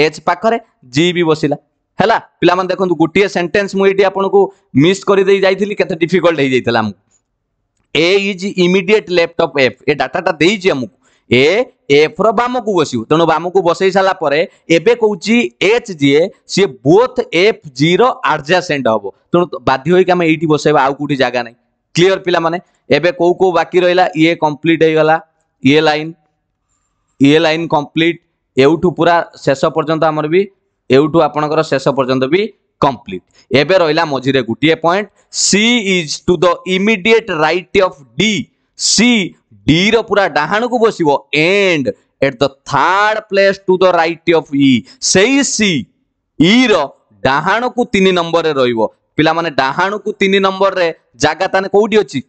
ଏଚ୍ ପାଖରେ ଜି ବି ବସିଲା ହେଲା ପିଲାମାନେ ଦେଖନ୍ତୁ ଗୋଟିଏ ସେଣ୍ଟେନ୍ସ ମୁଁ ଏଇଠି ଆପଣଙ୍କୁ ମିସ୍ କରିଦେଇ ଯାଇଥିଲି କେତେ ଡିଫିକଲ୍ଟ ହେଇଯାଇଥିଲା ଆମକୁ A is immediate left of F ଏ ଡାଟାଟା ଦେଇଛି ଆମକୁ ଏ এফর বামକୁ বসিব ତେଣୁ ବାମକୁ ବସେଇ ସାରିଲା ପରେ ଏବେ କହୁଛି ଏଚ୍ ଯିଏ ସିଏ ବୋଥ୍ ଏଫ୍ ଜିର ଆଡ଼ଜାସେଣ୍ଟ ହବ ତେଣୁ ବାଧ୍ୟ ହୋଇକି ଆମେ ଏଇଠି ବସେଇବା ଆଉ କେଉଁଠି ଜାଗା ନାହିଁ କ୍ଲିଅର ପିଲାମାନେ ଏବେ କେଉଁ କେଉଁ ବାକି ରହିଲା ଇଏ କମ୍ପ୍ଲିଟ୍ ହେଇଗଲା ଇଏ ଲାଇନ୍ ଇଏ ଲାଇନ୍ କମ୍ପ୍ଲିଟ୍ ଏଉଠୁ ପୁରା ଶେଷ ପର୍ଯ୍ୟନ୍ତ ଆମର ବି ଏଉଠୁ ଆପଣଙ୍କର ଶେଷ ପର୍ଯ୍ୟନ୍ତ ବି কমপ্লিট এবে রহিলা মঝিরে গোটিয়ে point C is to the immediate right of D C D র পুরা ডাহাণকু বসিব and at the third place to the right of E সেই সি ই র ডাহাণকু তিন নম্বরে রহব ପିଲାମାନେ ଡାହାଣକୁ ତିନି ନମ୍ବରରେ ଜାଗା ତାହେଲେ କୋଉଠି ଅଛି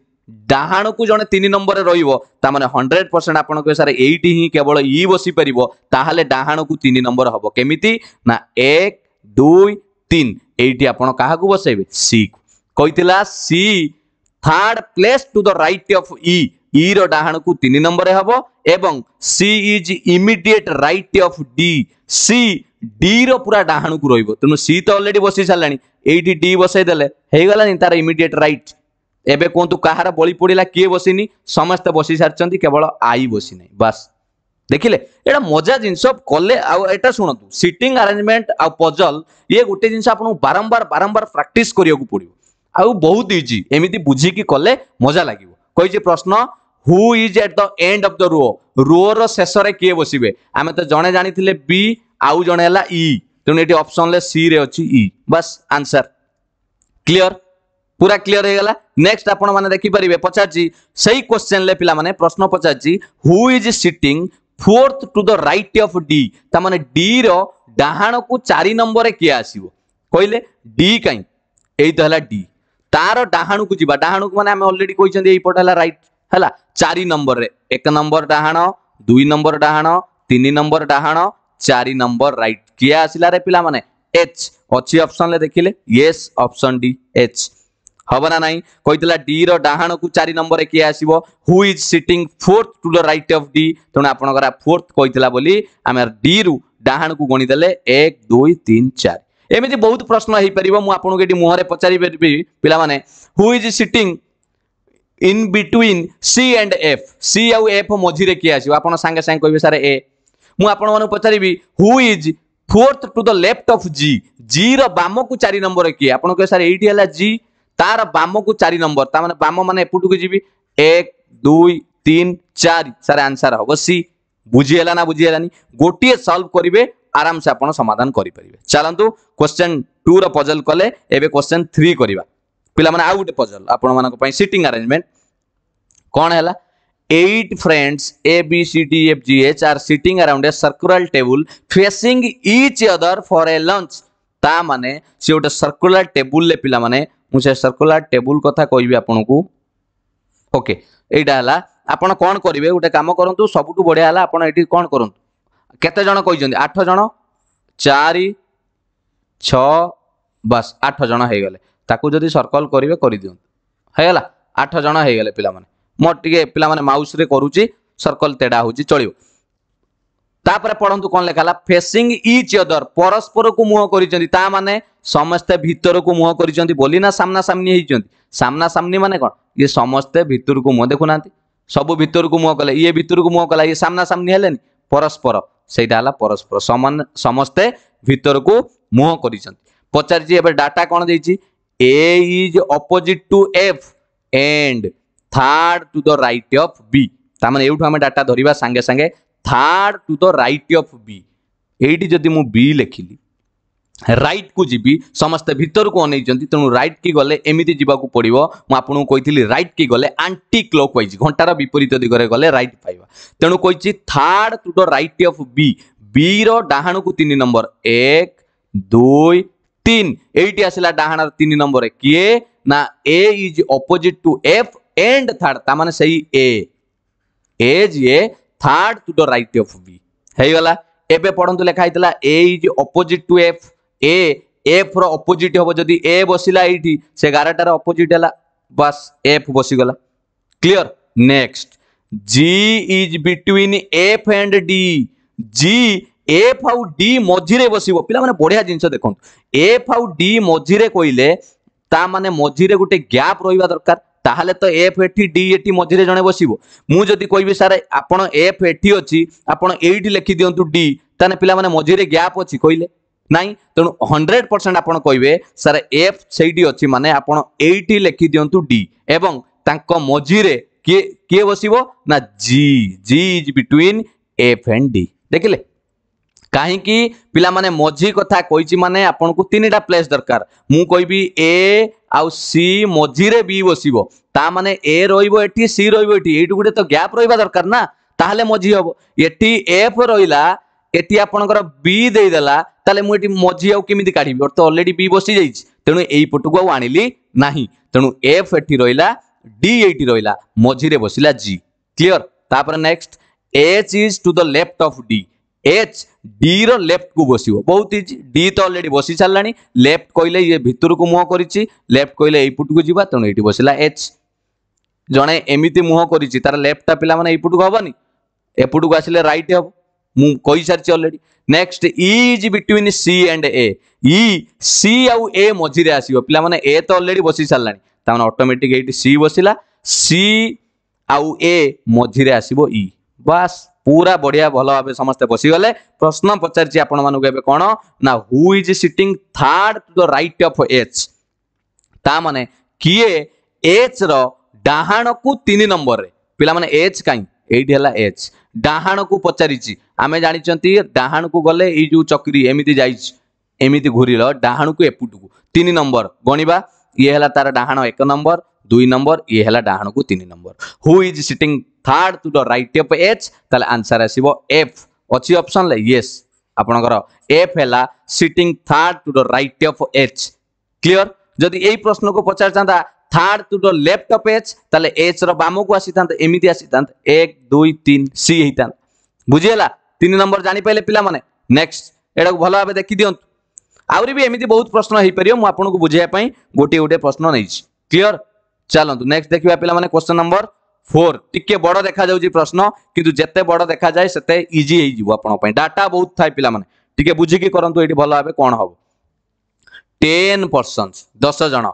ଡାହାଣକୁ ଜଣେ ତିନି ନମ୍ବରରେ ରହିବ ତାମାନେ ହଣ୍ଡ୍ରେଡ୍ ପରସେଣ୍ଟ ଆପଣଙ୍କ ସାର୍ ଏଇଠି ହିଁ କେବଳ ଇ ବସିପାରିବ ତାହେଲେ ଡାହାଣକୁ ତିନି ନମ୍ବର ହବ କେମିତି ନା ଏକ ଦୁଇ ତିନି ଏଇଠି ଆପଣ କାହାକୁ ବସେଇବେ ସି କହିଥିଲା C third place to the right of E E ର ଡାହାଣକୁ ତିନି ନମ୍ବରରେ ହେବ ଏବଂ C is immediate right of D C ଡିର ପୁରା ଡାହାଣକୁ ରହିବ ତେଣୁ ସି ତ ଅଲରେଡି ବସେଇ ସାରିଲାଣି ଏଇଠି ଡି ବସେଇଦେଲେ ହେଇଗଲାନି ତାର ଇମିଡିଏଟ୍ ରାଇଟ୍ ଏବେ କୁହନ୍ତୁ କାହାର ବଳି ପଡ଼ିଲା କିଏ ବସିନି ସମସ୍ତେ ବସି ସାରିଛନ୍ତି କେବଳ ଆଇ ବସି ନାହିଁ ବାସ୍ ଦେଖିଲେ ଏଇଟା ମଜା ଜିନିଷ କଲେ ଆଉ ଏଇଟା ଶୁଣନ୍ତୁ ସିଟିଂ ଆରେଞ୍ଜମେଣ୍ଟ ଆଉ ପଜଲ ଇଏ ଗୋଟେ ଜିନିଷ ଆପଣଙ୍କୁ ବାରମ୍ବାର ବାରମ୍ବାର ପ୍ରାକ୍ଟିସ୍ କରିବାକୁ ପଡ଼ିବ ଆଉ ବହୁତ ଇଜି ଏମିତି ବୁଝିକି କଲେ ମଜା ଲାଗିବ କହିଛି ପ୍ରଶ୍ନ who is at the end of the row রোর শেষরে কিয়ে বসবে আমি তো জনে জাঁলে বি আউ জনে হল ই তেমন এটি অপশনলে সি রে অছি ই বাস আনসার ক্লিয়ার পুরা ক্লিয়ার হয়ে গলা নেক্সট আপন মানে দেখি পারিবে পচারছি সেই কোশ্চেন লে পিলা মানে প্রশ্ন পচারছি who is sitting fourth to the right of D তা মানে ডি র ডাহাণকু চারি নম্বরে কিয়ে আসিব কইলে ডি কাই এই তো হলা ডি তার ডাহাণকু যা ডাহাণকু মানে আমি অলরেডি কইছেন এইপট হলা রাইট ହେଲା ଚାରି ନମ୍ବରରେ ଏକ ନମ୍ବର ଡାହାଣ ଦୁଇ ନମ୍ବର ଡାହାଣ ତିନି ନମ୍ବର ଡାହାଣ ଚାରି ନମ୍ବର ରାଇଟ୍ କିଏ ଆସିଲା ରେ ପିଲାମାନେ ଏଚ୍ ଅଛି ଅପସନରେ ଦେଖିଲେ ୟେସ୍ ଅପସନ୍ ଡି ଏଚ୍ ହବ ନା ନାହିଁ କହିଥିଲା ଡି ର ଡାହାଣକୁ ଚାରି ନମ୍ବରରେ କିଏ ଆସିବ who is sitting fourth to the right of D ତେଣୁ ଆପଣଙ୍କର ଫୋର୍ଥ କହିଥିଲା ବୋଲି ଆମେ ଡି ରୁ ଡାହାଣକୁ ଗଣିଦେଲେ ଏକ ଦୁଇ ତିନି ଚାରି ଏମିତି ବହୁତ ପ୍ରଶ୍ନ ହେଇପାରିବ ମୁଁ ଆପଣଙ୍କୁ ଏଠି ମୁହଁରେ ପଚାରି ପାରିବି ପିଲାମାନେ who is sitting in between C and F C আউ এফ মঝিরে কি আসবে আপনার সাংে সাংে কহবে স্যার এ মু আপনার পচারি who is fourth to the left of G G রামকু চারি নম্বর কি আপনার কে স্যার এইটি হল জি তার বামকু চারি নম্বর তার মানে বাম মানে এপটুকু যাবি এক দুই তিন চারি স্যার আনসার হব সি বুঝি হল না বুঝি হলানি গোটিয়ে সলভ করবে আরামসে আপনার সমাধান করে পারে চালু কোশ্চেন টু রজল কলে এবে কোশ্চেন থ্রি করা পিলামানে আউ গোটে পজল আপনার সিটিং আরেঞ্জমেন্ট କ'ଣ ହେଲା eight friends A, B, C, D, E, F, G, H are sitting around a circular table facing each other for a lunch. ତା ମାନେ ସେ ଗୋଟେ ସର୍କୁଲାର ଟେବୁଲରେ ପିଲାମାନେ ମୁଁ ସେ ସର୍କୁଲାର ଟେବୁଲ କଥା କହିବି ଆପଣଙ୍କୁ ଓକେ ଏଇଟା ହେଲା ଆପଣ କ'ଣ କରିବେ ଗୋଟେ କାମ କରନ୍ତୁ ସବୁଠୁ ବଢ଼ିଆ ହେଲା ଆପଣ ଏଠି କ'ଣ କରନ୍ତୁ କେତେ ଜଣ କହିଛନ୍ତି ଆଠ ଜଣ ଚାରି ଛଅ ବାସ୍ ଆଠ ଜଣ ହେଇଗଲେ ତାକୁ ଯଦି ସର୍କଲ୍ କରିବେ କରିଦିଅନ୍ତୁ ହେଇଗଲା ଆଠ ଜଣ ହେଇଗଲେ ପିଲାମାନେ ମୋର ଟିକେ ପିଲାମାନେ ମାଉସ୍ରେ କରୁଛି ସର୍କଲ୍ ତେଡ଼ା ହେଉଛି ଚଳିବ ତାପରେ ପଢ଼ନ୍ତୁ କ'ଣ ଲେଖା ହେଲା ଫେସିଂ ଇଚ୍ ଅଦର ପରସ୍ପରକୁ ମୁହଁ କରିଛନ୍ତି ତା ମାନେ ସମସ୍ତେ ଭିତରକୁ ମୁହଁ କରିଛନ୍ତି ବୋଲି ନା ସାମ୍ନାସାମ୍ନି ହେଇଛନ୍ତି ସାମ୍ନାସାମ୍ନି ମାନେ କ'ଣ ଇଏ ସମସ୍ତେ ଭିତରକୁ ମୁହଁ ଦେଖୁନାହାନ୍ତି ସବୁ ଭିତରକୁ ମୁହଁ କଲେ ଇଏ ଭିତରକୁ ମୁହଁ କଲା ଇଏ ସାମ୍ନାସାମ୍ନି ହେଲେନି ପରସ୍ପର ସେଇଟା ହେଲା ପରସ୍ପର ସମାନ ସମସ୍ତେ ଭିତରକୁ ମୁହଁ କରିଛନ୍ତି ପଚାରିଛି ଏବେ ଡାଟା କ'ଣ ଦେଇଛି A is opposite to F and third to the right of B তার মানে এইটু আমি ডাটা ধরিবা সাঙ্গে সাঙ্গে third to the right of B এইটি যদি মু বি লেখিলি রাইট কু যাবি সমস্তে ভিতরক অনেইছেন তেমন রাইট কি গলে এমিতি যা পড়ব মু আপনার কইলি রাইট কি গলে আন্টি ক্লক ওয়াইজ ঘণ্টার বিপরীত দিগরে গলে রাইট পাইবা তেমন কইছি third to the right of B B রাহাণকু তিন নম্বর এক দুই তিন এইটি আসলা ডাহাণর তিন নম্বরে কিয়ে না A is opposite to F and third তার মানে সেই এ এ যিয়ে third to the right of B ହେଇଗଲା ଏବେ ପଢ଼ନ୍ତୁ ଲେଖା ହେଇଥିଲା A is opposite to F A ଏଫ୍ର ଅପୋଜିଟ୍ ହେବ ଯଦି ଏ ବସିଲା ଏଇଠି ସେ ଗାରଟାର ଅପୋଜିଟ୍ ହେଲା ବାସ୍ ଏଫ୍ ବସିଗଲା clear next G is between F and D G F ଆଉ ଡି ମଝିରେ ବସିବ ପିଲାମାନେ ବଢ଼ିଆ ଜିନିଷ ଦେଖନ୍ତୁ ଏଫ୍ ଆଉ ଡି ମଝିରେ କହିଲେ ତା ମାନେ ମଝିରେ ଗୋଟେ ଗ୍ୟାପ୍ ରହିବା ଦରକାର ତାହେଲେ ତ ଏଫ୍ ଏଠି ଡି ଏଠି ମଝିରେ ଜଣେ ବସିବ ମୁଁ ଯଦି କହିବି ସାର୍ ଆପଣ ଏଫ୍ ଏଠି ଅଛି ଆପଣ ଏଇଠି ଲେଖିଦିଅନ୍ତୁ ଡି ତାହେଲେ ପିଲାମାନେ ମଝିରେ ଗ୍ୟାପ୍ ଅଛି କହିଲେ ନାଇଁ ତେଣୁ ହଣ୍ଡ୍ରେଡ଼ ପରସେଣ୍ଟ ଆପଣ କହିବେ ସାର୍ ଏଫ୍ ସେଇଠି ଅଛି ମାନେ ଆପଣ ଏଇଠି ଲେଖିଦିଅନ୍ତୁ ଡି ଏବଂ ତାଙ୍କ ମଝିରେ କିଏ କିଏ ବସିବ ନା G G is between F and D ଦେଖିଲେ କାହିଁକି ପିଲାମାନେ ମଝି କଥା କହିଛି ମାନେ ଆପଣଙ୍କୁ ତିନିଟା ପ୍ଲେସ୍ ଦରକାର ମୁଁ କହିବି ଏ ଆଉ ସି ମଝିରେ ବି ବସିବ ତା ମାନେ ଏ ରହିବ ଏଠି ସି ରହିବ ଏଠି ଏଇଠି ଗୋଟେ ତ ଗ୍ୟାପ୍ ରହିବା ଦରକାର ନା ତାହେଲେ ମଝି ହବ ଏଠି ଏଫ୍ ରହିଲା ଏଠି ଆପଣଙ୍କର ବି ଦେଇଦେଲା ତାହେଲେ ମୁଁ ଏଠି ମଝି ଆଉ କେମିତି କାଢ଼ିବି ଅର୍ଥ ଅଲରେଡ଼ି ବି ବସିଯାଇଛି ତେଣୁ ଏଇ ପଟକୁ ଆଉ ଆଣିଲି ନାହିଁ ତେଣୁ ଏଫ୍ ଏଠି ରହିଲା ଡି ଏଇଠି ରହିଲା ମଝିରେ ବସିଲା ଜି କ୍ଲିଅର ତାପରେ next H is to the left of D H ଡିର ଲେଫ୍ଟକୁ ବସିବ ବହୁତ ଇଜି ଡି ତ ଅଲରେଡ଼ି ବସି ସାରିଲାଣି ଲେଫ୍ଟ କହିଲେ ଇଏ ଭିତରକୁ ମୁହଁ କରିଛି ଲେଫ୍ଟ କହିଲେ ଏଇପଟକୁ ଯିବା ତେଣୁ ଏଇଠି ବସିଲା ଏଚ୍ ଜଣେ ଏମିତି ମୁହଁ କରିଛି ତାର ଲେଫ୍ଟଟା ପିଲାମାନେ ଏଇପଟକୁ ହେବନି ଏପଟକୁ ଆସିଲେ ରାଇଟ୍ ହେବ ମୁଁ କହିସାରିଛି already next E is between C and A E C ଆଉ ଏ ମଝିରେ ଆସିବ ପିଲାମାନେ ଏ ତ ଅଲରେଡ଼ି ବସି ସାରିଲାଣି ତାମାନେ ଅଟୋମେଟିକ୍ ଏଇଠି ସି ବସିଲା ସି ଆଉ ଏ ମଝିରେ ଆସିବ ଇ ବାସ୍ ପୁରା ବଢିଆ ଭଲ ଭାବେ ସମସ୍ତେ ବସିଗଲେ ପ୍ରଶ୍ନ ପଚାରିଛି ଆପଣମାନଙ୍କୁ ଏବେ କ'ଣ ନା who is sitting third to the right of H ତା ମାନେ କିଏ ଏଚ୍ ର ଡାହାଣକୁ ତିନି ନମ୍ବରରେ ପିଲାମାନେ ଏଚ୍ କାହିଁ ଏଇଠି ହେଲା ଏଚ୍ ଡାହାଣକୁ ପଚାରିଛି ଆମେ ଜାଣିଛନ୍ତି ଡାହାଣକୁ ଗଲେ ଏଇ ଯୋଉ ଚକ୍ରି ଏମିତି ଯାଇଛି ଏମିତି ଘୁରିଲ ଡାହାଣକୁ ଏପଟକୁ ତିନି ନମ୍ବର ଗଣିବା ଇଏ ହେଲା ତାର ଡାହାଣ ଏକ ନମ୍ବର ଦୁଇ ନମ୍ବର ଇଏ ହେଲା ଡାହାଣକୁ ତିନି ନମ୍ବର who is sitting third to the right of H তাহলে আনসার আসব এফ অছি অপশন ইয়েস আপনার এফ হেলা sitting third to the right of H clear যদি এই প্রশ্নকে পচার যা third to the left of H তাহলে এচ র বামকু আসি থাকে এমিতি আসি থাকে এক দুই তিন সি হয়ে থাকে বুঝিগলা তিন নম্বর জাঁপারে পিলা মানে নেক্সট এটা ভাল ভাবে দেখি দিও আহরি বি এমিতি বহুত প্রশ্ন হয়েপার মু আপনার বুঝাইয়া গোটিয়ে গোটিয়ে প্রশ্ন নিয়েছি ক্লিয়ার চালু নেক্সট দেখা পিলা মানে কোশ্চেন নম্বর ফোর টিকে বড় দেখা যাচ্ছে প্রশ্ন কিন্তু যেতে বড় দেখা যায় সেতে ইজি হয়ে আপনার ডাটা বহুত থাকে পিলা মানে টিকে বুঝিকি করতু এটি ভালো ভাবে কম হব টেন পরসনস দশ জন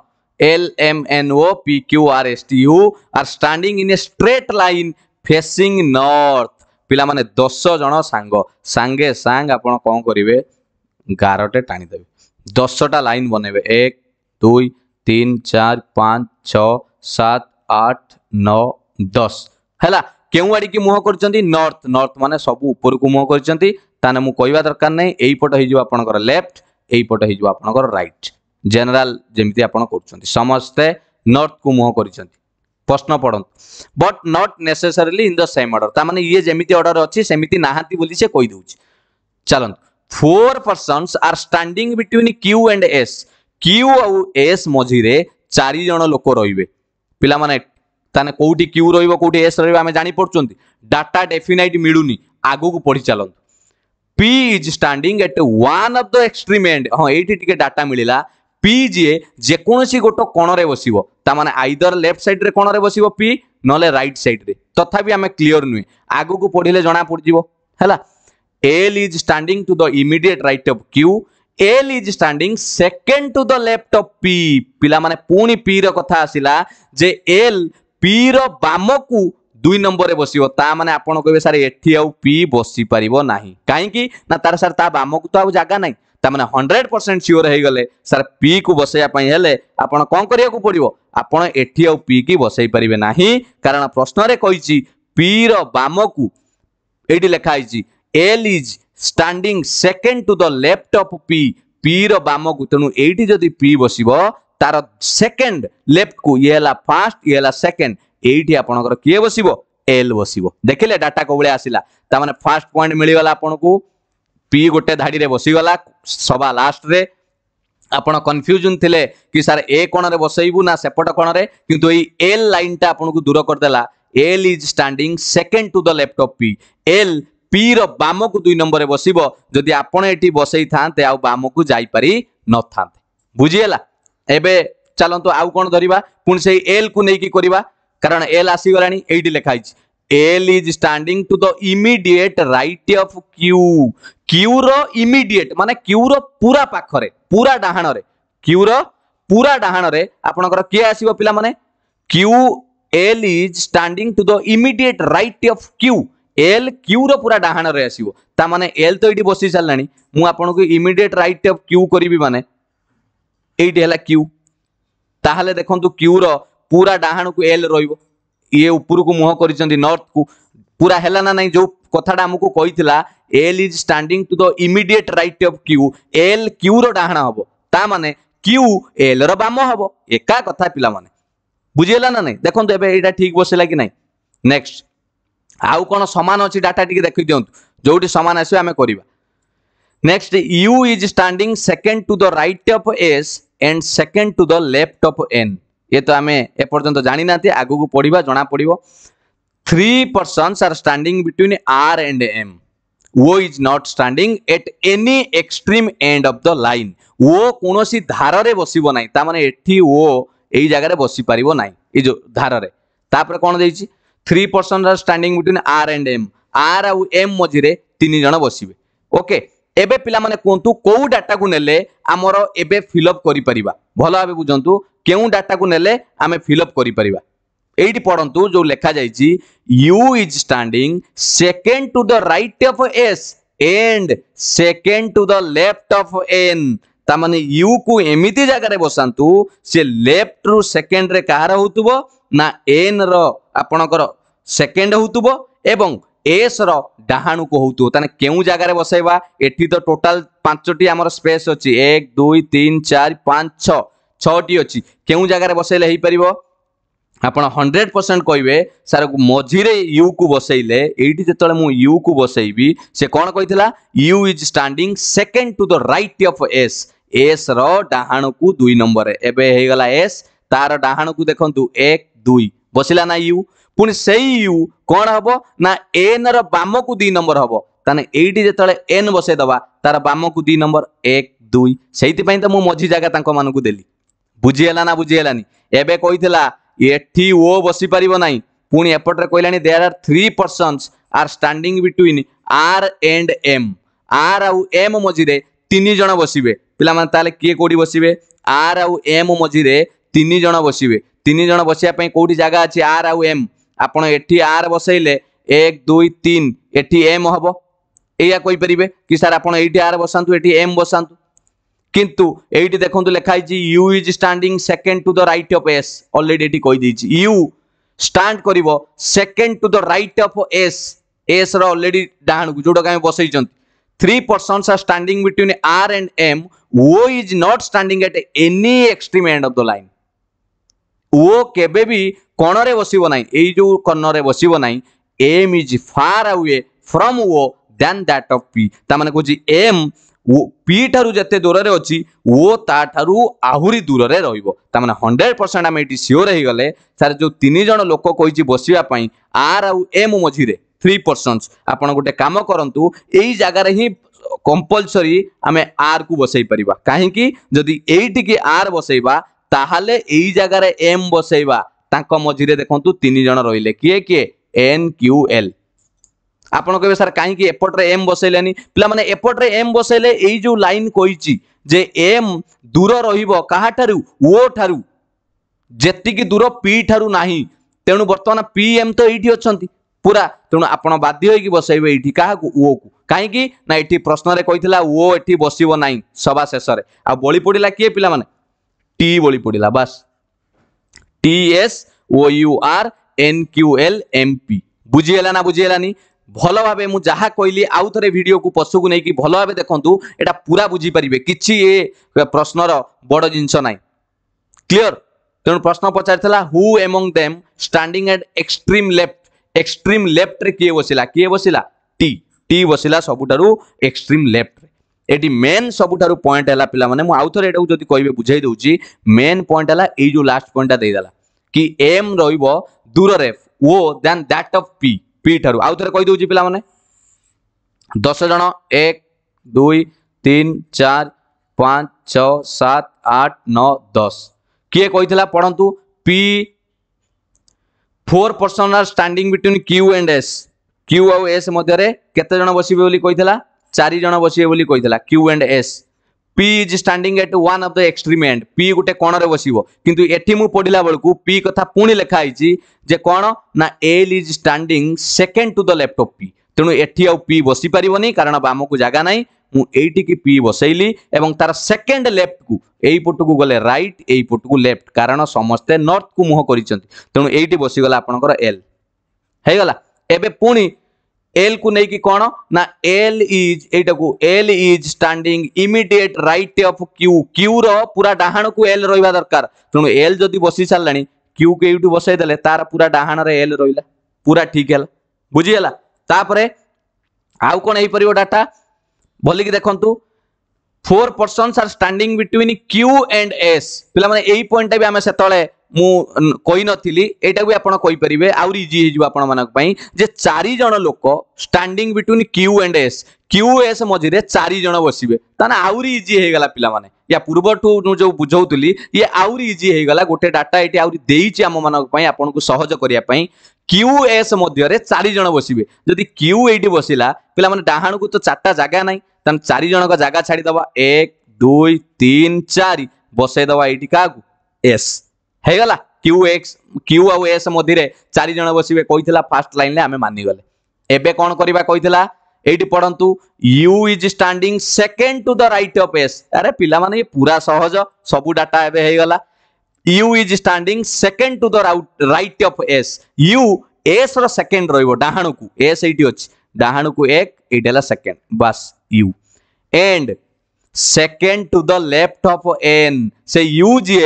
L M N O P Q R S T U are standing in a straight line facing north ପିଲାମାନେ ଦଶ ଜଣ ସାଙ୍ଗ ସାଙ୍ଗେ ସାଙ୍ଗ ଆପଣ କ'ଣ କରିବେ ଗାରଟେ ଟାଣିଦେବେ ଦଶଟା ଲାଇନ୍ ବନେଇବେ ଏକ ଦୁଇ ତିନି ଚାରି ପାଞ୍ଚ ଛଅ ସାତ ଆଠ ନଅ দশ ହେଲା କେଉଁ ଆଡ଼ିକି ମୁହଁ କରିଛନ୍ତି ନର୍ଥ ନର୍ଥ ମାନେ ସବୁ ଉପରକୁ ମୁହଁ କରିଛନ୍ତି ତାହେଲେ ମୁଁ କହିବା ଦରକାର ନାହିଁ ଏଇପଟ ହେଇଯିବ ଆପଣଙ୍କର ଲେଫ୍ଟ ଏଇପଟ ହେଇଯିବ ଆପଣଙ୍କର ରାଇଟ୍ ଜେନେରାଲ ଯେମିତି ଆପଣ କରୁଛନ୍ତି ସମସ୍ତେ ନର୍ଥକୁ ମୁହଁ କରିଛନ୍ତି প্রশ্ন পড়ত but not necessarily in the same order তার মানে ইয়ে যেমি অর্ডর অমিতি না বলে সে কইদি চালু four persons are standing between Q and S Q আউ এস মঝিরে চারিজন লোক রহবে পিলা মানে ତାହେଲେ କେଉଁଠି କ୍ୟୁ ରହିବ କେଉଁଠି ଏସ୍ ରହିବ ଆମେ ଜାଣିପାରୁଛନ୍ତି ଡାଟା ଡେଫିନାଇଟ୍ ମିଳୁନି ଆଗକୁ ପଢ଼ି ଚାଲନ୍ତୁ P is standing at one of the extreme end ହଁ ଏଇଠି ଟିକେ ଡାଟା ମିଳିଲା ପି ଯିଏ ଯେକୌଣସି ଗୋଟେ କଣରେ ବସିବ ତାମାନେ ଆଇଦର ଲେଫ୍ଟ ସାଇଡ଼୍ରେ କଣରେ ବସିବ ପି ନହେଲେ ରାଇଟ୍ ସାଇଡ଼୍ରେ ତଥାପି ଆମେ କ୍ଲିଅର ନୁହେଁ ଆଗକୁ ପଢ଼ିଲେ ଜଣା ପଡ଼ିଯିବ ହେଲା L is standing to the immediate right of Q L is standing second to the left of P ପିଲାମାନେ ପୁଣି ପିର କଥା ଆସିଲା ଯେ ଏଲ୍ ପିର ବାମକୁ ଦୁଇ ନମ୍ବରରେ ବସିବ ତା ମାନେ ଆପଣ କହିବେ ସାର୍ ଏଠି ଆଉ ପି ବସିପାରିବ ନାହିଁ କାହିଁକି ନା ତାର ସାର୍ ତା ବାମକୁ ତ ଆଉ ଜାଗା ନାହିଁ ତାମାନେ ହଣ୍ଡ୍ରେଡ଼ ପରସେଣ୍ଟ ସିଓର ହେଇଗଲେ ସାର୍ ପିକୁ ବସେଇବା ପାଇଁ ହେଲେ ଆପଣ କ'ଣ କରିବାକୁ ପଡ଼ିବ ଆପଣ ଏଠି ଆଉ ପି କି ବସେଇ ପାରିବେ ନାହିଁ କାରଣ ପ୍ରଶ୍ନରେ କହିଛି ପିର ବାମକୁ ଏଇଠି ଲେଖା ହେଇଛି L is standing second to the left of P ପିର ବାମକୁ ତେଣୁ ଏଇଠି ଯଦି ପି ବସିବ তার সেকেন্ড লেফটକୁ ଇଏ ହେଲା ଫାର୍ଷ୍ଟ ଇଏ ହେଲା ସେକେଣ୍ଡ ଏଇଠି ଆପଣଙ୍କର କିଏ ବସିବ ଏଲ୍ ବସିବ ଦେଖିଲେ ଡାଟା କୋଉ ଭଳିଆ ଆସିଲା ତାମାନେ ଫାର୍ଷ୍ଟ ପଏଣ୍ଟ ମିଳିଗଲା ଆପଣଙ୍କୁ ପି ଗୋଟେ ଧାଡ଼ିରେ ବସିଗଲା ସବା ଲାଷ୍ଟରେ ଆପଣ କନଫ୍ୟୁଜନ ଥିଲେ କି ସାର୍ ଏ କୋଣରେ ବସେଇବୁ ନା ସେପଟ କୋଣରେ କିନ୍ତୁ ଏଇ ଏଲ୍ ଲାଇନ୍ଟା ଆପଣଙ୍କୁ ଦୂର କରିଦେଲା L is standing second to the left of P L ପିର ବାମକୁ ଦୁଇ ନମ୍ବରରେ ବସିବ ଯଦି ଆପଣ ଏଠି ବସେଇଥାନ୍ତେ ଆଉ ବାମକୁ ଯାଇପାରି ନଥାନ୍ତେ ବୁଝିହେଲା ଏବେ ଚାଲନ୍ତୁ ଆଉ କ'ଣ ଧରିବା ପୁଣି ସେଇ ଏଲ୍କୁ ନେଇକି କରିବା କାରଣ ଏଲ୍ ଆସିଗଲାଣି ଏଇଠି ଲେଖା ହେଇଛି L is standing to the immediate right of Q କ୍ୟୁର ଇମିଡିଏଟ୍ ମାନେ କ୍ୟୁର ପୁରା ପାଖରେ ପୁରା ଡାହାଣରେ କ୍ୟୁର ପୁରା ଡାହାଣରେ ଆପଣଙ୍କର କିଏ ଆସିବ ପିଲାମାନେ Q L is standing to the immediate right of Q L କ୍ୟୁର ପୁରା ଡାହାଣରେ ଆସିବ ତା ମାନେ ଏଲ୍ ତ ଏଇଠି ବସି ସାରିଲାଣି ମୁଁ ଆପଣଙ୍କୁ ଇମିଡିଏଟ୍ ରାଇଟ୍ ଅଫ୍ କ୍ୟୁ କରିବି ମାନେ এইটি হল কিউ ତାହେଲେ ଦେଖନ୍ତୁ କ୍ୟୁର ପୁରା ଡାହାଣକୁ ଏଲ୍ ରହିବ ଇଏ ଉପରକୁ ମୁହଁ କରିଛନ୍ତି ନର୍ଥକୁ ପୁରା ହେଲା ନା ନାହିଁ ଯେଉଁ କଥାଟା ଆମକୁ କହିଥିଲା L is standing to the immediate right of Q L କ୍ୟୁର ଡାହାଣ ହବ ତା ମାନେ କ୍ୟୁ ଏଲ୍ର ବାମ ହବ ଏକା କଥା ପିଲାମାନେ ବୁଝିହେଲା ନା ନାହିଁ ଦେଖନ୍ତୁ ଏବେ ଏଇଟା ଠିକ୍ ବସିଲା କି ନାହିଁ ନେକ୍ସଟ ଆଉ କ'ଣ ସମାନ ଅଛି ଡାଟା ଟିକେ ଦେଖି ଦିଅନ୍ତୁ ଯେଉଁଠି ସମାନ ଆସିବ ଆମେ କରିବା Next, U is standing second to the right of S and second to the left of N. ये तो हमें आम एपर्तंत जानी आगु को पढ़ा जणा पड़ three persons are standing between R and M O is not standing at any extreme end of the line O कौन धारे बसव ना ताने ये वो जगह रे बसि परिबो ना ए जो धार धारे तापर कौन दे three person are standing between R and M R आ एम मजिरे तीन जन बसिबे ओके okay. এবে পিলামানে কুহতু কেউ ডাটাকু নেলে আমার এবে ফিল অপ করে পারিবা ভালো ভাবে বুঝন্তু কেউ ডাটাকু নেলে আমি ফিল অপ করে পারিবা এইটি পড়ন্তু যে লেখা যাইছি U is standing second to the right of S and second to the left of N তা মানে ইউ কু এমিতি জায়গায় বসান্তু সে লেফট রু সেকেন্ড রে কাহার হউতুব না এন র আপনার সেকেন্ড হউতুব এবং এস র ଡାହାଣକୁ କହୁଥିବ ତାହେଲେ କେଉଁ ଜାଗାରେ ବସାଇବା ଏଠି ତ ଟୋଟାଲ ପାଞ୍ଚଟି ଆମର ସ୍ପେସ୍ ଅଛି ଏକ ଦୁଇ ତିନି ଚାରି ପାଞ୍ଚ ଛଅ ଛଅଟି ଅଛି କେଉଁ ଜାଗାରେ ବସାଇଲେ ହେଇପାରିବ ଆପଣ ହଣ୍ଡ୍ରେଡ଼ ପରସେଣ୍ଟ କହିବେ ସାର୍ ମଝିରେ ୟୁକୁ ବସେଇଲେ ଏଇଠି ଯେତେବେଳେ ମୁଁ ୟୁକୁ ବସେଇବି ସେ କ'ଣ କହିଥିଲା U is standing second to the right of S ଏସ୍ର ଡାହାଣକୁ ଦୁଇ ନମ୍ବରରେ ଏବେ ହେଇଗଲା ଏସ୍ ତାର ଡାହାଣକୁ ଦେଖନ୍ତୁ ଏକ ଦୁଇ ବସିଲା ନା ୟୁ ପୁଣି ସେଇ ୟୁ କ'ଣ ହେବ ନା ଏନ୍ ର ବାମକୁ ଦୁଇ ନମ୍ବର ହେବ ତାହେଲେ ଏଇଠି ଯେତେବେଳେ ଏନ୍ ବସେଇଦେବା ତାର ବାମକୁ ଦୁଇ ନମ୍ବର ଏକ ଦୁଇ ସେଇଥିପାଇଁ ତ ମୁଁ ମଝି ଜାଗା ତାଙ୍କମାନଙ୍କୁ ଦେଲି ବୁଝିହେଲା ନା ବୁଝିହେଲାନି ଏବେ କହିଥିଲା ଏଠି ଓ ବସିପାରିବ ନାହିଁ ପୁଣି ଏପଟରେ କହିଲାଣି there are three persons are standing between R and M R ଆଉ ଏମ୍ ମଝିରେ ତିନି ଜଣ ବସିବେ ପିଲାମାନେ ତାହେଲେ କିଏ କେଉଁଠି ବସିବେ ଆର୍ ଆଉ ଏମ୍ ମଝିରେ ତିନି ଜଣ ବସିବେ ତିନି ଜଣ ବସିବା ପାଇଁ କେଉଁଠି ଜାଗା ଅଛି ଆର୍ ଆଉ ଏମ୍ ଆପଣ ଏଠି ଆର୍ ବସେଇଲେ ଏକ ଦୁଇ ତିନି ଏଠି ଏମ୍ ହେବ ଏଇଆ କହିପାରିବେ କି ସାର୍ ଆପଣ ଏଇଠି ଆର୍ ବସାନ୍ତୁ ଏଠି ଏମ୍ ବସାନ୍ତୁ কিন্তু এইটি দেখুন লেখা হয়েছে U is standing second to the right of S already এটি কইদেছি ইউ স্টাণ্ড করব second to the right of S S র অলরেডি ডাহাণকু যেটাকে আমি বসাইছেন three persons are standing between R and M O is not standing at any extreme end of the line O କେବେ ବି କଣରେ ବସିବ ନାହିଁ ଏଇ ଯେଉଁ କର୍ଣ୍ଣରେ ବସିବ ନାହିଁ M is far away from O then that of P ତାମାନେ କହୁଛି ଏମ୍ ପି ଠାରୁ ଯେତେ ଦୂରରେ ଅଛି ଓ ତାଠାରୁ ଆହୁରି ଦୂରରେ ରହିବ ତାମାନେ ହଣ୍ଡ୍ରେଡ଼ ପରସେଣ୍ଟ ଆମେ ଏଠି ସିଓର ହେଇଗଲେ ସାର୍ ଯେଉଁ ତିନି ଜଣ ଲୋକ କହିଛି ବସିବା ପାଇଁ ଆର୍ ଆଉ ଏମ୍ ମଝିରେ থ্রি পরসনস আপনার গোটে কাম করতু এই জায়গার হি কম্পলসরি আমি আর কু বসাই পারিবা কাহিকি যদি এইটিকে আর বসাইবা ତାହେଲେ ଏଇ ଜାଗାରେ ଏମ୍ ବସେଇବା ତାଙ୍କ ମଝିରେ ଦେଖନ୍ତୁ ତିନି ଜଣ ରହିଲେ କିଏ କିଏ ଏନ୍ କ୍ୟୁ ଏଲ୍ ଆପଣ କହିବେ ସାର୍ କାହିଁକି ଏପଟରେ ଏମ୍ ବସେଇଲେନି ପିଲାମାନେ ଏପଟରେ ଏମ୍ ବସେଇଲେ ଏଇ ଯୋଉ ଲାଇନ୍ କହିଛି ଯେ ଏମ୍ ଦୂର ରହିବ କାହାଠାରୁ ଓ ଠାରୁ ଯେତିକି ଦୂର ପି ଠାରୁ ନାହିଁ ତେଣୁ ବର୍ତ୍ତମାନ ପି ଏମ୍ ତ ଏଇଠି ଅଛନ୍ତି ପୁରା ତେଣୁ ଆପଣ ବାଧ୍ୟ ହୋଇକି ବସେଇବେ ଏଇଠି କାହାକୁ ଓକୁ କାହିଁକି ନା ଏଠି ପ୍ରଶ୍ନରେ କହିଥିଲା ଓ ଏଠି ବସିବ ନାହିଁ ସଭା ଶେଷରେ ଆଉ ବଳି ପଡ଼ିଲା କିଏ ପିଲାମାନେ टी वळी पडिला बस T S O U R N Q L M P बुझीगला ना बुझीगलानी ଭଲ ଭାବେ ମୁଁ ଯାହା କହିଲି ଆଉ ଥରେ ଭିଡ଼ିଓକୁ ପଶୁକୁ ନେଇକି ଭଲ ଭାବେ ଦେଖନ୍ତୁ ଏଇଟା ପୁରା ବୁଝିପାରିବେ କିଛି ଏ ପ୍ରଶ୍ନର ବଡ଼ ଜିନିଷ ନାହିଁ କ୍ଲିଅର ତେଣୁ ପ୍ରଶ୍ନ ପଚାରିଥିଲା who among them standing at extreme left extreme ଲେଫ୍ଟରେ କିଏ ବସିଲା କିଏ ବସିଲା ଟି ଟି ବସିଲା ସବୁଠାରୁ ଏକ୍ସଟ୍ରିମ୍ ଲେଫ୍ଟରେ এটি মেন সবুঠার পয়েন্ট হল পিলা মানে আউথরে এটা যদি কহবে বুঝাই দেছি মেন পয়েন্ট হল এই যে লাস্ট পয়েন্টটা দিয়েদেলা কি এম রহব দূরের O then that of P P ঠার আউথরে কইদেছি পিলা মানে দশ জন এক দুই তিন চার পাঁচ ছ সাত আট ন দশ কিয়ে কইলা পড়ু পি four person are standing between Q and S Q আউ এস মধ্যে কেতে জন বসবে বলে কইলা ଚାରି ଜଣ ବସିବେ ବୋଲି କହିଥିଲା Q and S P is standing at one of the extreme end P ଗୋଟେ କଣରେ ବସିବ କିନ୍ତୁ ଏଠି ମୁଁ ପଢ଼ିଲା ବେଳକୁ ପି କଥା ପୁଣି ଲେଖା ହେଇଛି ଯେ କଣ ନା L is standing second to the left of P ତେଣୁ ଏଠି ଆଉ ପି ବସିପାରିବନି କାରଣ ଆମକୁ ଜାଗା ନାହିଁ ମୁଁ ଏଇଠିକି ପି ବସେଇଲି ଏବଂ ତାର ସେକେଣ୍ଡ ଲେଫ୍ଟକୁ ଏଇ ପଟକୁ ଗଲେ ରାଇଟ୍ ଏଇ ପଟକୁ ଲେଫ୍ଟ କାରଣ ସମସ୍ତେ ନର୍ଥକୁ ମୁହଁ କରିଛନ୍ତି ତେଣୁ ଏଇଠି ବସିଗଲା ଆପଣଙ୍କର ଏଲ୍ ହେଇଗଲା ଏବେ ପୁଣି एल को लेकिन कौन ना एल इज को L is standing immediate right of Q Q पूरा डाहाण को एल रहा दरकार तेणु एल जदि बसी सारा क्यू को यूटी बसईदे तार पूरा डाहाण एल रहा पूरा ठीक है बुझीगला तापर आउ कौन हो पार डाटा भलिकी देखु four persons are standing between Q and S পিলামানে এই পয়েন্টটা বি আমি সেতবে ମୁଁ କହିନଥିଲି ଏଇଟା ବି ଆପଣ କହିପାରିବେ ଆହୁରି ଇଜି ହେଇଯିବ ଆପଣମାନଙ୍କ ପାଇଁ ଯେ ଚାରି ଜଣ ଲୋକ standing between Q and S Q S ମଝିରେ ଚାରି ଜଣ ବସିବେ ତାହେଲେ ଆହୁରି ଇଜି ହେଇଗଲା ପିଲାମାନେ ୟା ପୂର୍ବଠୁ ମୁଁ ଯେଉଁ ବୁଝାଉଥିଲି ଇଏ ଆହୁରି ଇଜି ହେଇଗଲା ଗୋଟେ ଡାଟା ଏଠି ଆହୁରି ଦେଇଛି ଆମମାନଙ୍କ ପାଇଁ ଆପଣଙ୍କୁ ସହଜ କରିବା ପାଇଁ କ୍ୟୁ ଏସ୍ ମଧ୍ୟରେ ଚାରି ଜଣ ବସିବେ ଯଦି କ୍ୟୁ ଏଇଠି ବସିଲା ପିଲାମାନେ ଡାହାଣକୁ ତ ଚାରିଟା ଜାଗା ନାହିଁ ତାହେଲେ ଚାରି ଜଣଙ୍କ ଜାଗା ଛାଡ଼ିଦେବା ଏକ ଦୁଇ ତିନି ଚାରି ବସେଇଦେବା ଏଇଠି କାହାକୁ ଏସ୍ ହେଇଗଲା କ୍ୟୁ ଏକ୍ସ କ୍ୟୁ ଆଉ ଏସ୍ ମଧ୍ୟରେ ଚାରି ଜଣ ବସିବେ କହିଥିଲା ଫାର୍ଷ୍ଟ ଲାଇନ୍ରେ ଆମେ ମାନିଗଲେ ଏବେ କ'ଣ କରିବା କହିଥିଲା ଏଇଠି ପଢ଼ନ୍ତୁ U is standing second to the right of S ଆରେ ପିଲାମାନେ ଇଏ ପୁରା ସହଜ ସବୁ ଡାଟା ଏବେ ହେଇଗଲା U is standing second to the right of S U ଏସ୍ର ସେକେଣ୍ଡ ରହିବ ଡାହାଣକୁ ଏସ୍ ଏଇଠି ଅଛି ଡାହାଣକୁ ଏକ ଏଇଟା ହେଲା ସେକେଣ୍ଡ ବାସ୍ u and second to the left of n say u je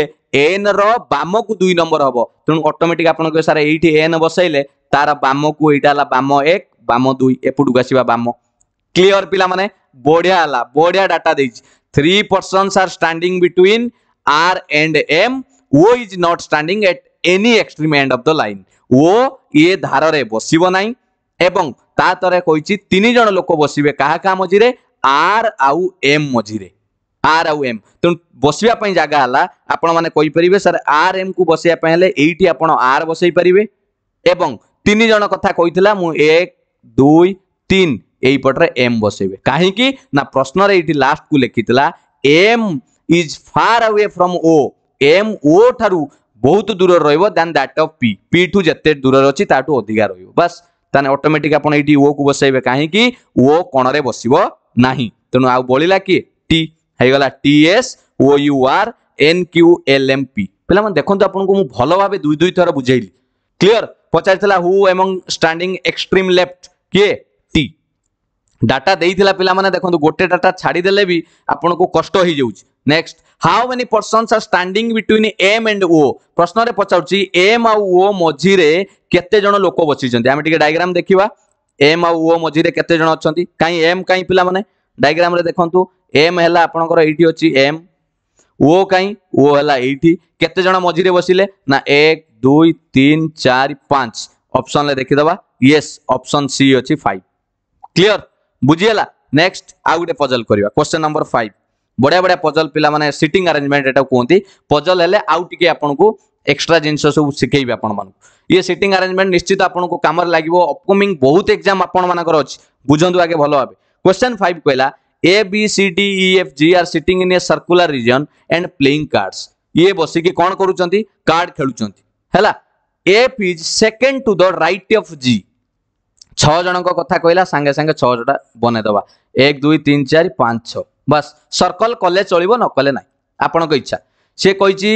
n hobo ବାମକୁ ଦୁଇ ନମ୍ବର ko ତେଣୁ ଅଟୋମେଟିକ ଆପଣଙ୍କ ସାରା ଏଇଠି ଏନ୍ ବସାଇଲେ ତାର ବାମକୁ ଏଇଟା ହେଲା ବାମ ଏକ ବାମ ଦୁଇ ଏପଟକୁ ଆସିବା ବାମ କ୍ଲିଅର ପିଲାମାନେ ବଢିଆ ହେଲା ବଢିଆ ଡାଟା ଦେଇଛି three persons are standing between R and M O is not standing at any extreme end of the line O ইয়ে ধারে bosibo nai ଏବଂ ତା ତଳେ କହିଛି ତିନି ଜଣ ଲୋକ ବସିବେ କାହା କାହା ମଝିରେ ଆର୍ ଆଉ ଏମ୍ ମଝିରେ ଆର୍ ଆଉ ଏମ୍ ତେଣୁ ବସିବା ପାଇଁ ଜାଗା ହେଲା ଆପଣମାନେ କହିପାରିବେ ସାର୍ ଆର୍ ଏମ୍କୁ ବସିବା ପାଇଁ ହେଲେ ଏଇଠି ଆପଣ ଆର୍ ବସେଇ ପାରିବେ ଏବଂ ତିନି ଜଣ କଥା କହିଥିଲା ମୁଁ ଏକ ଦୁଇ ତିନି ଏଇପଟରେ ଏମ୍ ବସେଇବେ କାହିଁକି ନା ପ୍ରଶ୍ନରେ ଏଇଠି ଲାଷ୍ଟକୁ ଲେଖିଥିଲା M is far away from O M O ଠାରୁ ବହୁତ ଦୂରରେ ରହିବ then that of P P ଠୁ ଯେତେ ଦୂରରେ ଅଛି ତାଠୁ ଅଧିକା ରହିବ ବାସ୍ ତାହେଲେ ଅଟୋମେଟିକ୍ ଆପଣ ଏଇଠି ଓକୁ ବସାଇବେ କାହିଁକି ଓ କଣରେ ବସିବ ନାହିଁ ତେଣୁ ଆଉ ବଳିଲା କିଏ ଟି ହେଇଗଲା T S O U R N Q L M P ପିଲାମାନେ ଦେଖନ୍ତୁ ଆପଣଙ୍କୁ ମୁଁ ଭଲ ଭାବେ ଦୁଇ ଦୁଇ ଥର ବୁଝେଇଲି କ୍ଲିଅର ପଚାରିଥିଲା ହୁ ଏବଂ ଷ୍ଟାଣ୍ଡିଂ ଏକ୍ସଟ୍ରିମ୍ ଲେଫ୍ଟ କିଏ ଟି ଡାଟା ଦେଇଥିଲା ପିଲାମାନେ ଦେଖନ୍ତୁ ଗୋଟେ ଡାଟା ଛାଡ଼ିଦେଲେ ବି ଆପଣଙ୍କୁ କଷ୍ଟ ହେଇଯାଉଛି next how many persons are standing between M and O प्रश्न पचार एम आओ मझीरे केतेज लोक बसी आम टे डायग्राम देखा एम आओ मझीरे केतेज अच्छा कहीं एम कहीं पिला मैंने डायग्राम देखु एम है एम ओ कहीं ओ है ये केतेज मझीरे बसिले ना एक दुई तीन चार पाँच अपसन देखीद येस अपसन सी अच्छी फाइव क्लीअर बुझीगला नेक्स्ट आउ गए पजल करवा क्वेश्चन नंबर फाइव ବଢ଼ିଆ ବଢ଼ିଆ ପଜଲ୍ ପିଲାମାନେ ସିଟିଂ ଆରେଞ୍ଜମେଣ୍ଟ ଏଟାକୁ କୁହନ୍ତି ପଜଲ୍ ହେଲେ ଆଉ ଟିକେ ଆପଣଙ୍କୁ ଏକ୍ସଟ୍ରା ଜିନିଷ ସବୁ ଶିଖେଇବି ଆପଣମାନଙ୍କୁ ଇଏ ସିଟିଂ ଆରେଞ୍ଜମେଣ୍ଟ ନିଶ୍ଚିତ ଆପଣଙ୍କୁ କାମରେ ଲାଗିବ ଅପକମିଂ ବହୁତ ଏକ୍ଜାମ୍ ଆପଣମାନଙ୍କର ଅଛି ବୁଝନ୍ତୁ ଆଗେ ଭଲ ଭାବେ କ୍ୱେଶ୍ଚନ୍ ଫାଇଭ୍ କହିଲା A B C D E F G are sitting in a circular region and playing cards ये बसिकी कौन करुँच कार्ड खेलुं है F is second to the right of G छजन कथा कहला सांगे सांगे छटा बनईदे एक दुई तीन चार पाँच छ ବାସ୍ ସର୍କଲ୍ କଲେ ଚଳିବ ନ କଲେ ନାହିଁ ଆପଣଙ୍କ ଇଚ୍ଛା ସେ କହିଛି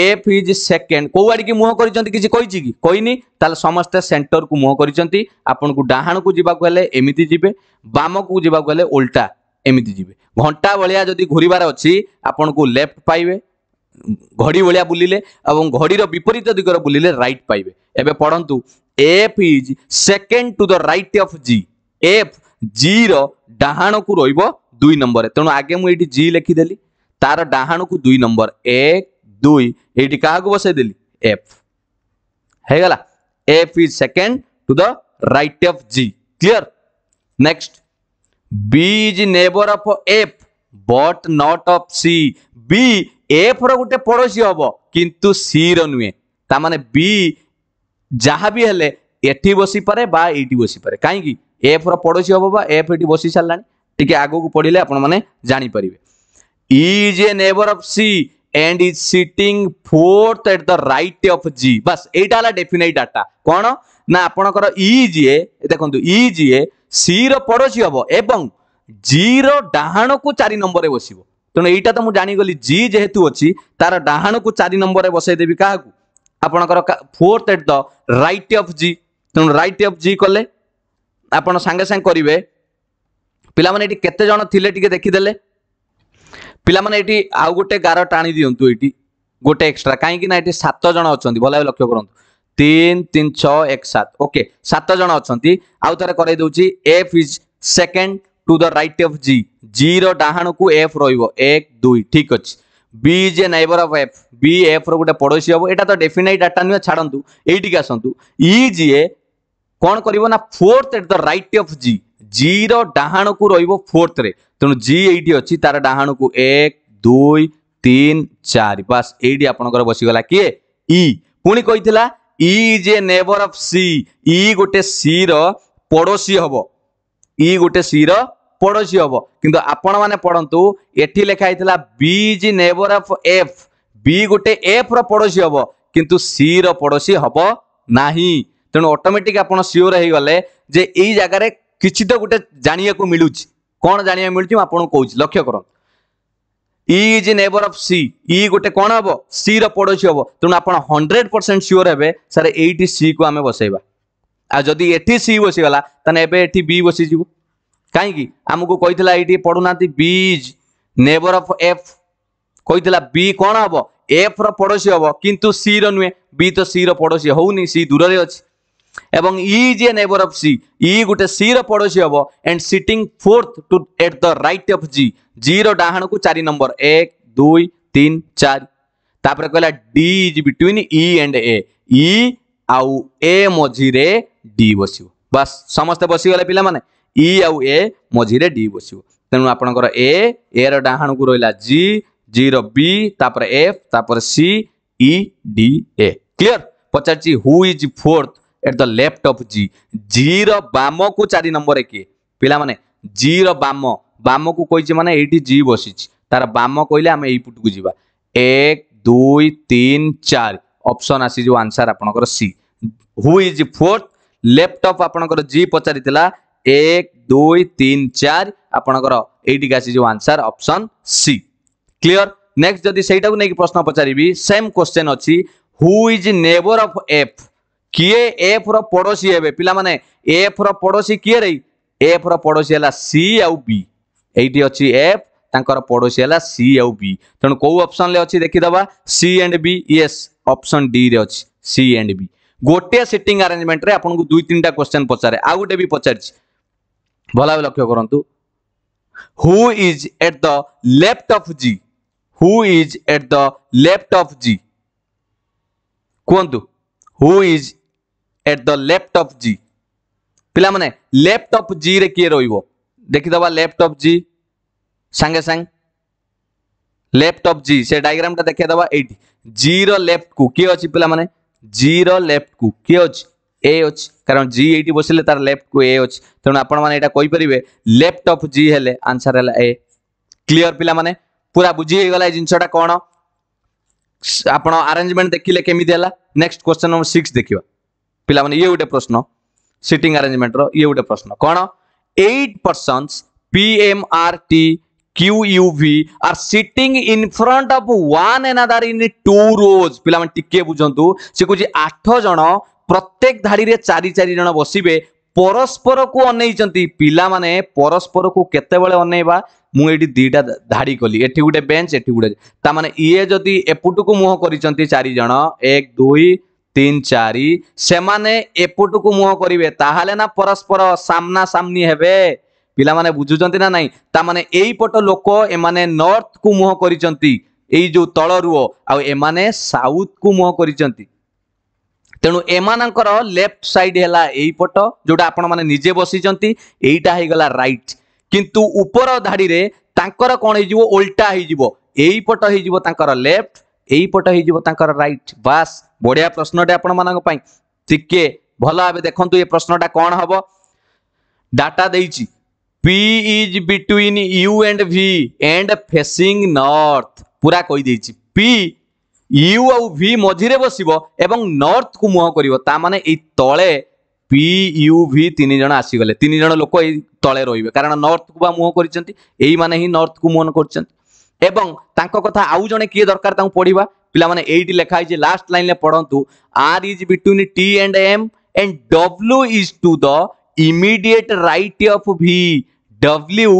এফ ইজ সেকেন্ড কেউ আড়ি মুহ করেছেন কিছু কইছি কি কইনি তাহলে সমস্তে সেন্টর কু মুহ করেছেন আপনার ডাহাণকু যাওয়া হলে এমিতি যাবে বামকু যাওয়া হলে উল্টা এমিতি যাবে ঘণ্টা ভাইয়া যদি ঘুরবার অপনার লেফট পাইবে ঘড়ি ভাইয়া বুলিলে এবং ঘড়ির বিপরীত দিগর বুলিলে রাইট পাইবে এবে পড়ন্তু F is second to the right of G F G র ডাহাণকু রইব দুই নম্বরে তেমন আগে মু এটি জি লিখিদেলি তার ডাহাণকু দুই নম্বর এক দুই এইটি কাহকু বসাইদেলি এফ হয়ে গেল F is second to the right of G clear next B is neighbour of F but not of C B F র গোটে পড়োশী হব কিন্তু সি র নুহে তা মানে বি যাহা বি হলে এটি বসিপারে বা এইটি বসিপারে কাইকি এফ র পড়োশী হব বা এফ এটি বসি সারা টিকে ଆଗକୁ ପଢ଼ିଲେ ଆପଣମାନେ ଜାଣିପାରିବେ is a neighbour of C and is sitting fourth at the right of G বাস এইটা হল ডেফিনাইট ডাটা কোণ না আপনার ই যিয়ে দেখুন ই যিয়ে সি রড়োশী হব এবং জি রাহাণকু চারি নম্বরে বসব তেমন এইটা তো মু জাগলি জি যেহেতু অছি তার ডাহাণকু চারি নম্বরে বসাই দেবি কাহকু আপনার fourth at the right of G তেমন রাইট অফ জি কলে আপনার সাংে সাংে করবে ପିଲାମାନେ ଏଠି କେତେ ଜଣ ଥିଲେ ଟିକେ ଦେଖିଦେଲେ ପିଲାମାନେ ଏଠି ଆଉ ଗୋଟେ ଗାର ଟାଣି ଦିଅନ୍ତୁ ଏଇଠି ଗୋଟେ ଏକ୍ସଟ୍ରା କାହିଁକି ନା ଏଠି ସାତ ଜଣ ଅଛନ୍ତି ଭଲ ଭାବେ ଲକ୍ଷ୍ୟ କରନ୍ତୁ ତିନି ତିନି ଛଅ ଏକ ସାତ ଓକେ ସାତ ଜଣ ଅଛନ୍ତି ଆଉ ଥରେ କରାଇ ଦେଉଛି F is second to the right of G ଜିର ଡାହାଣକୁ ଏଫ୍ ରହିବ ଏକ ଦୁଇ ଠିକ୍ ଅଛି B is a of F B B F র গোটে পড়োশী হব এটা তো ডেফিনাইট ডাটা নুহে ছাড়ন্তু এইটিকে আসন্তু ই জিএ কোণ করব না fourth at the right of G ଜିର ଡାହାଣକୁ ରହିବ ଫୋର୍ଥରେ ତେଣୁ ଜି ଏଇଠି ଅଛି ତାର ଡାହାଣକୁ ଏକ ଦୁଇ ତିନି ଚାରି ବାସ୍ ଏଇଠି ଆପଣଙ୍କର ବସିଗଲା କିଏ ଇ ପୁଣି କହିଥିଲା E is a neighbour of C E ଗୋଟେ ସି ର ପଡ଼ୋଶୀ ହବ ଇ ଗୋଟେ ସି ର ପଡ଼ୋଶୀ ହବ କିନ୍ତୁ ଆପଣମାନେ ପଢ଼ନ୍ତୁ ଏଠି ଲେଖା ହେଇଥିଲା B is neighbour of F B ଗୋଟେ ଏଫ୍ ର ପଡ଼ୋଶୀ ହବ କିନ୍ତୁ ସି ର ପଡ଼ୋଶୀ ହବ ନାହିଁ ତେଣୁ ଅଟୋମେଟିକ୍ ଆପଣ ସିଓର ହେଇଗଲେ ଯେ ଏଇ ଜାଗାରେ କିଛି ତ ଗୋଟେ ଜାଣିବାକୁ ମିଳୁଛି କ'ଣ ଜାଣିବାକୁ ମିଳୁଛି ମୁଁ ଆପଣଙ୍କୁ କହୁଛି ଲକ୍ଷ୍ୟ କରନ୍ତୁ E is neighbour of C E ଗୋଟେ କ'ଣ ହେବ ସିର ପଡ଼ୋଶୀ ହେବ ତେଣୁ ଆପଣ ହଣ୍ଡ୍ରେଡ଼୍ ପରସେଣ୍ଟ ସିଓର ହେବେ ସାର୍ ଏଇଠି ସି କୁ ଆମେ ବସେଇବା ଆଉ ଯଦି ଏଠି ସି ବସିଗଲା ତାହେଲେ ଏବେ ଏଠି ବି ବସିଯିବ କାହିଁକି ଆମକୁ କହିଥିଲା ଏଇଠି ପଢ଼ୁନାହାନ୍ତି B is neighbour of F କହିଥିଲା ବି କ'ଣ ହେବ ଏଫ୍ର ପଡ଼ୋଶୀ ହେବ କିନ୍ତୁ ସିର ନୁହେଁ ବି ତ ସିର ପଡ଼ୋଶୀ ହେଉନି ସି ଦୂରରେ ଅଛି এবং E is a neighbour of C E ଗୋଟେ ସି ର ପଡ଼ୋଶୀ ହବ and sitting fourth to at the right of G G ର ଡାହାଣକୁ ଚାରି ନମ୍ବର ଏକ ଦୁଇ ତିନି ଚାରି ତାପରେ କହିଲା D is between E and A E ଆଉ ଏ ମଝିରେ ଡି ବସିବ ବାସ୍ ସମସ୍ତେ ବସିଗଲେ ପିଲାମାନେ ଇ ଆଉ ଏ ମଝିରେ ଡି ବସିବ ତେଣୁ ଆପଣଙ୍କର ଏ ଏ ର ଡାହାଣକୁ ରହିଲା ଜି ଜି ର ବି ତାପରେ ଏଫ୍ ତାପରେ C E D A clear ପଚାରିଛି who is fourth at the left of G G राम को चारि नंबर किए ପିଲାମାନେ ଜିର ବାମ ବାମକୁ କହିଛି ମାନେ ଏଇଠି ଜି ବସିଛି ତାର ବାମ କହିଲେ ଆମେ ଏଇ ପଟକୁ ଯିବା ଏକ ଦୁଇ ତିନି ଚାରି ଅପସନ୍ ଆସିଯିବ ଆନ୍ସର ଆପଣଙ୍କର C who is fourth laptop ଆପଣଙ୍କର ଜି ପଚାରିଥିଲା ଏକ ଦୁଇ ତିନି ଚାରି ଆପଣଙ୍କର ଏଇଠିକି ଆସିଯିବ answer option C clear next ଯଦି ସେଇଟାକୁ ନେଇକି ପ୍ରଶ୍ନ ପଚାରିବି ସେମ୍ କ୍ୱେଶ୍ଚେନ୍ ଅଛି who is neighbour of F କିଏ ଏଫ୍ର ପଡ଼ୋଶୀ ହେବେ ପିଲାମାନେ ଏଫ୍ର ପଡ଼ୋଶୀ କିଏ ରେ ଏଫ୍ର ପଡ଼ୋଶୀ ହେଲା ସି ଆଉ ବି ଏଇଠି ଅଛି ଏଫ୍ ତାଙ୍କର ପଡ଼ୋଶୀ ହେଲା ସି ଆଉ ବି ତେଣୁ କେଉଁ ଅପସନ୍ରେ ଅଛି ଦେଖିଦେବା C and B yes option ଡିରେ ଅଛି ସି ଆଣ୍ଡ ବି ଗୋଟିଏ ସିଟିଂ ଆରେଞ୍ଜମେଣ୍ଟରେ ଆପଣଙ୍କୁ ଦୁଇ ତିନିଟା କ୍ୱେଶ୍ଚନ୍ ପଚାରେ ଆଉ ଗୋଟେ ବି ପଚାରିଛି ଭଲ ଭାବେ ଲକ୍ଷ୍ୟ କରନ୍ତୁ who is at the left of G who is at the left of G କୁହନ୍ତୁ who is at the laptop G ପିଲାମାନେ ଲ୍ୟାପଟପ୍ ଜିରେ କିଏ ରହିବ ଦେଖିଦେବା ଲ୍ୟାପଟପ୍ ଜି ସାଙ୍ଗେ ସାଙ୍ଗେ ଲ୍ୟାପଟପ୍ ଜି ସେ ଡାଇଗ୍ରାମଟା ଦେଖେଇଦେବା ଏଇଠି ଜିର ଲେଫ୍ଟକୁ କିଏ ଅଛି ପିଲାମାନେ ଜିର ଲେଫ୍ଟକୁ କିଏ ଅଛି ଏ ଅଛି କାରଣ ଜି ଏଇଠି ବସିଲେ ତାର ଲେଫ୍ଟକୁ ଏ ଅଛି ତେଣୁ ଆପଣମାନେ ଏଇଟା କହିପାରିବେ ଲ୍ୟାପଟପ୍ ଜି ହେଲେ ଆନ୍ସର ହେଲା ଏ କ୍ଲିଅର ପିଲାମାନେ ପୁରା ବୁଝି ହେଇଗଲା ଏ ଜିନିଷଟା କ'ଣ ଆପଣ ଆରେଞ୍ଜମେଣ୍ଟ ଦେଖିଲେ କେମିତି ହେଲା ନେକ୍ସଟ କ୍ୱେଶ୍ଚନ୍ ନମ୍ବର ସିକ୍ସ ଦେଖିବା ପିଲାମାନେ ଇଏ ଗୋଟେ ପ୍ରଶ୍ନ ସିଟିଂ ଆରେଞ୍ଜମେଣ୍ଟର ଇଏ ଗୋଟେ ପ୍ରଶ୍ନ କ'ଣ eight persons P M R T Q U V R sitting in front of one another in two rows ପିଲାମାନେ ଟିକେ ବୁଝନ୍ତୁ ସେ କହୁଛି ଆଠ ଜଣ ପ୍ରତ୍ୟେକ ଧାଡ଼ିରେ ଚାରି ଚାରି ଜଣ ବସିବେ ପରସ୍ପରକୁ ଅନେଇଛନ୍ତି ପିଲାମାନେ ପରସ୍ପରକୁ କେତେବେଳେ ଅନେଇବା ମୁଁ ଏଇଠି ଦୁଇଟା ଧାଡ଼ି କଲି ଏଠି ଗୋଟେ ବେଞ୍ଚ ଏଠି ଗୋଟେ ତାମାନେ ଇଏ ଯଦି ଏପଟକୁ ମୁହଁ କରିଛନ୍ତି ଚାରିଜଣ ଏକ ଦୁଇ তিন চারি সেমানে এপটুকু মুহ করিবে তাহলে না পরস্পর সামনা সামনি হেবে ପିଲାମାନେ ବୁଝୁଛନ୍ତି ନା ନାହିଁ ତାମାନେ ଏଇପଟ ଲୋକ ଏମାନେ ନର୍ଥକୁ ମୁହଁ କରିଛନ୍ତି ଏଇ ଯୋଉ ତଳ ରୁହ ଆଉ ଏମାନେ ସାଉଥକୁ ମୁହଁ କରିଛନ୍ତି ତେଣୁ ଏମାନଙ୍କର ଲେଫ୍ଟ ସାଇଡ୍ ହେଲା ଏଇପଟ ଯୋଉଟା ଆପଣମାନେ ନିଜେ ବସିଛନ୍ତି ଏଇଟା ହେଇଗଲା ରାଇଟ୍ କିନ୍ତୁ ଉପର ଧାଡ଼ିରେ ତାଙ୍କର କ'ଣ ହେଇଯିବ ଓଲଟା ହେଇଯିବ ଏଇପଟ ହେଇଯିବ ତାଙ୍କର ଲେଫ୍ଟ ଏଇପଟ ହେଇଯିବ ତାଙ୍କର ରାଇଟ୍ ବାସ୍ ବଢ଼ିଆ ପ୍ରଶ୍ନଟେ ଆପଣମାନଙ୍କ ପାଇଁ ଟିକେ ଭଲ ଭାବେ ଦେଖନ୍ତୁ ଏ ପ୍ରଶ୍ନଟା କ'ଣ ହବ ଡାଟା ଦେଇଛି P is between U and V and facing north ପୁରା କହିଦେଇଛି ପି ইউ আউ ভি মঝিরে বসিব এবং নর্থ কু মুহ করিব তা মানে এই তলে পি ইউ ভি তিনি জন আসিগলে তিনি জন লোক এই তলে রইবে কারণ নর্থ কু বা মুহ করছেন এই মানে হি নর্থ কু মুহ করছেন ଏବଂ ତାଙ୍କ କଥା ଆଉ ଜଣେ କିଏ ଦରକାର ତାଙ୍କୁ ପଢ଼ିବା ପିଲାମାନେ ଏଇଠି ଲେଖା ହେଇଛି ଲାଷ୍ଟ ଲାଇନ୍ରେ ପଢ଼ନ୍ତୁ R is between T and M and W is to the immediate right of V. W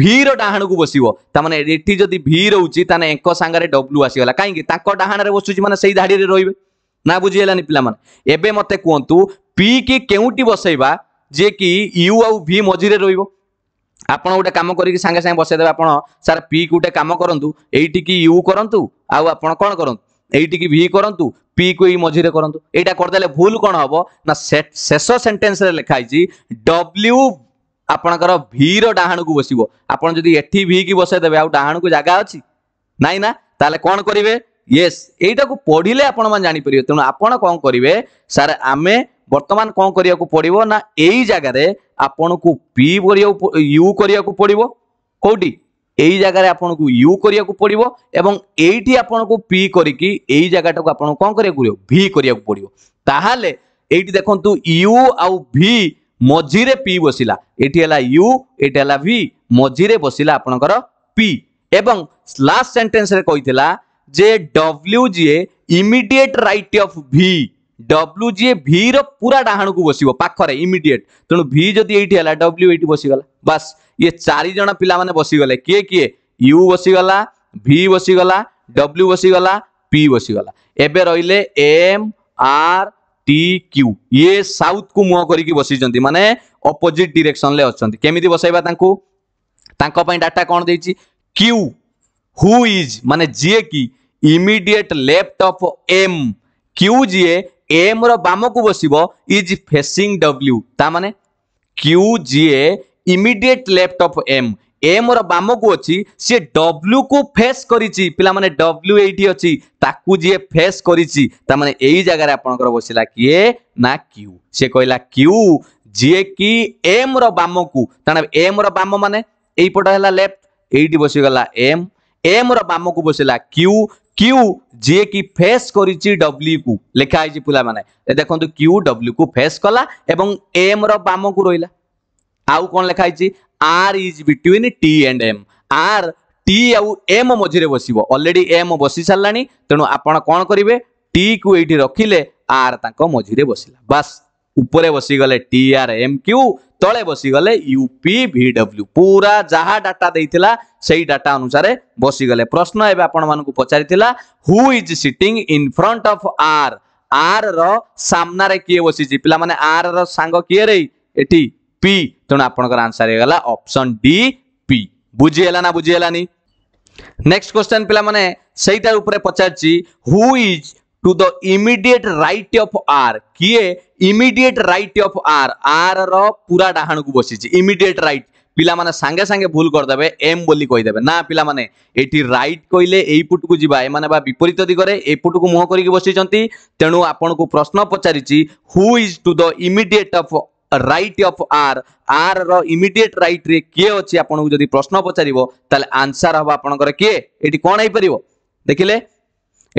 V ର ଡାହାଣକୁ ବସିବ ତାମାନେ ଏଠି ଯଦି V ରହୁଛି ତାହେଲେ ଏଙ୍କ ସାଙ୍ଗରେ W ଆସିଗଲା କାହିଁକି ତାଙ୍କ ଡାହାଣରେ ବସୁଛି ମାନେ ସେଇ ଧାଡ଼ିରେ ରହିବେ ନା ବୁଝିହେଲାନି ପିଲାମାନେ ଏବେ ମୋତେ କୁହନ୍ତୁ ପି କି କେଉଁଠି ବସେଇବା ଯେ କି ୟୁ ଆଉ ଭି ମଝିରେ ରହିବ ଆପଣ ଗୋଟେ କାମ କରିକି ସାଙ୍ଗେ ସାଙ୍ଗେ ବସେଇଦେବେ ଆପଣ ସାର୍ ପି କୁ ଗୋଟେ କାମ କରନ୍ତୁ ଏଇଠିକି ୟୁ କରନ୍ତୁ ଆଉ ଆପଣ କ'ଣ କରନ୍ତୁ ଏଇଠିକି ଭି କରନ୍ତୁ ପି କୁ ଏଇ ମଝିରେ କରନ୍ତୁ ଏଇଟା କରିଦେଲେ ଭୁଲ କ'ଣ ହବ ନା ଶେଷ ସେଣ୍ଟେନ୍ସରେ ଲେଖା ହେଇଛି ଡବ୍ଲ୍ୟୁ ଆପଣଙ୍କର ଭିର ଡାହାଣକୁ ବସିବ ଆପଣ ଯଦି ଏଠି ଭି କି ବସେଇଦେବେ ଆଉ ଡାହାଣକୁ ଜାଗା ଅଛି ନାଇଁ ନା ତାହେଲେ କ'ଣ କରିବେ ୟେସ୍ ଏଇଟାକୁ ପଢ଼ିଲେ ଆପଣମାନେ ଜାଣିପାରିବେ ତେଣୁ ଆପଣ କ'ଣ କରିବେ ସାର୍ ଆମେ ବର୍ତ୍ତମାନ କ'ଣ କରିବାକୁ ପଡ଼ିବ ନା ଏଇ ଜାଗାରେ ଆପଣଙ୍କୁ ପି କରିବାକୁ ୟୁ କରିବାକୁ ପଡ଼ିବ କେଉଁଠି ଏଇ ଜାଗାରେ ଆପଣଙ୍କୁ ୟୁ କରିବାକୁ ପଡ଼ିବ ଏବଂ ଏଇଠି ଆପଣଙ୍କୁ ପି କରିକି ଏଇ ଜାଗାଟାକୁ ଆପଣଙ୍କୁ କ'ଣ କରିବାକୁ ପଡ଼ିବ ଭି କରିବାକୁ ପଡ଼ିବ ତାହେଲେ ଏଇଠି ଦେଖନ୍ତୁ ୟୁ ଆଉ ଭି ମଝିରେ ପି ବସିଲା ଏଠି ହେଲା ୟୁ ଏଠି ହେଲା ଭି ମଝିରେ ବସିଲା ଆପଣଙ୍କର ପି ଏବଂ ଲାଷ୍ଟ ସେଣ୍ଟେନ୍ସରେ କହିଥିଲା ଯେ ଡବ୍ଲ୍ୟୁ ଯିଏ immediate right of V W যে ভি র পুরা ডাহাণকু বসিব পাখরে ইমিডিয়েট তেণু ভি যদি এইটি হল ডব্লু এইটি বসিগলা বাস ইয়ে চারি জন পিলা মানে বসিগলে কিয়ে কিয়ে ইউ বসিগলা ভি বসিগলা ডব্লু বসিগলা পি বসিগলা এবে রইলে এম আর টি কিউ ইয়ে সাউথ কু মুহ করিকি বসিছন্তি মানে অপোজিট ডিরেকশন লে অছন্তি কেমিতি বসাইবা তাঙ্কু তাঙ্ক পাই ডাটা কোন দেইছি কিউ হু ইজ মানে যিয়ে কি immediate left of M Q যিয়ে ଏମ୍ର ବାମକୁ ବସିବ ଇଜ୍ ଫେସିଂ ଡବ୍ଲ୍ୟୁ ତା ମାନେ କ୍ୟୁ ଯିଏ ଇମିଡ଼ିଏଟ୍ ଲେଫ୍ଟ ଅଫ୍ ଏମ୍ ଏମ୍ର ବାମକୁ ଅଛି ସିଏ ଡବ୍ଲ୍ୟୁକୁ ଫେସ୍ କରିଛି ପିଲାମାନେ ଡବ୍ଲ୍ୟୁ ଏଇଠି ଅଛି ତାକୁ ଯିଏ ଫେସ୍ କରିଛି ତା ମାନେ ଏଇ ଜାଗାରେ ଆପଣଙ୍କର ବସିଲା କିଏ ନା କ୍ୟୁ ସେ କହିଲା କ୍ୟୁ ଯିଏକି ଏମ୍ର ବାମକୁ ତାଣେ ଏମ୍ର ବାମ ମାନେ ଏଇପଟ ହେଲା ଲେଫ୍ଟ ଏଇଠି ବସିଗଲା ଏମ୍ ଏମ୍ର ବାମକୁ ବସିଲା କ୍ୟୁ क्यू जी कि फेस करिछि डब्ल्यू को लिखा है पिला माने देखंतु क्यू डब्ल्यू को फेस कला एवं एम रो बाम को रोइला आउ कोन लिखा है R is between T and M R T आउ एम मझे बसब अलरेडी एम बसी सारा तेणु आपण कौन करेंगे टी को ये रखिले आर मझे बसला बास ઉપરે બસી ગલે ટ આર એમ ક્યુ તળે બસી ગલે યુ પી વી ડબલ પૂરા જહા ડેટા દેઈ તિલા સહી ડેટા અનુસાર બસી ગલે પ્રશ્ન એ આપણ માનકુ પછારી તિલા who is sitting in front of R R ર સામનારે કી બસી જી પલા મને આર ર સાંગ કી રેટી પી તો આપણકો આન્સર હે ગલા ઓપ્શન ડી પી બુજી એલના બુજી એલની નેક્સ્ટ ક્વેશ્ચન પલા મને સહી તા ઉપર પછાર ચી who is to the immediate right of R কিয়ে immediate right of R R র পুরা ডাহাণকু বসিছে ইমিডিয়েট রাইট ପିଲାମାନେ ସାଙ୍ଗେ ସାଙ୍ଗେ ଭୁଲ କରିଦେବେ ଏମ୍ ବୋଲି କହିଦେବେ ନା ପିଲାମାନେ ଏଠି ରାଇଟ୍ କହିଲେ ଏଇପଟକୁ ଯିବା ଏମାନେ ବା ବିପରୀତ ଦିଗରେ ଏପଟକୁ ମୁହଁ କରିକି ବସିଛନ୍ତି ତେଣୁ ଆପଣଙ୍କୁ ପ୍ରଶ୍ନ ପଚାରିଛି who is to the immediate of right of R R ର ଇମିଡିଏଟ୍ ରାଇଟ୍ରେ କିଏ ଅଛି ଆପଣଙ୍କୁ ଯଦି ପ୍ରଶ୍ନ ପଚାରିବ ତାହେଲେ ଆନ୍ସର ହବ ଆପଣଙ୍କର କିଏ ଏଠି କ'ଣ ହେଇପାରିବ ଦେଖିଲେ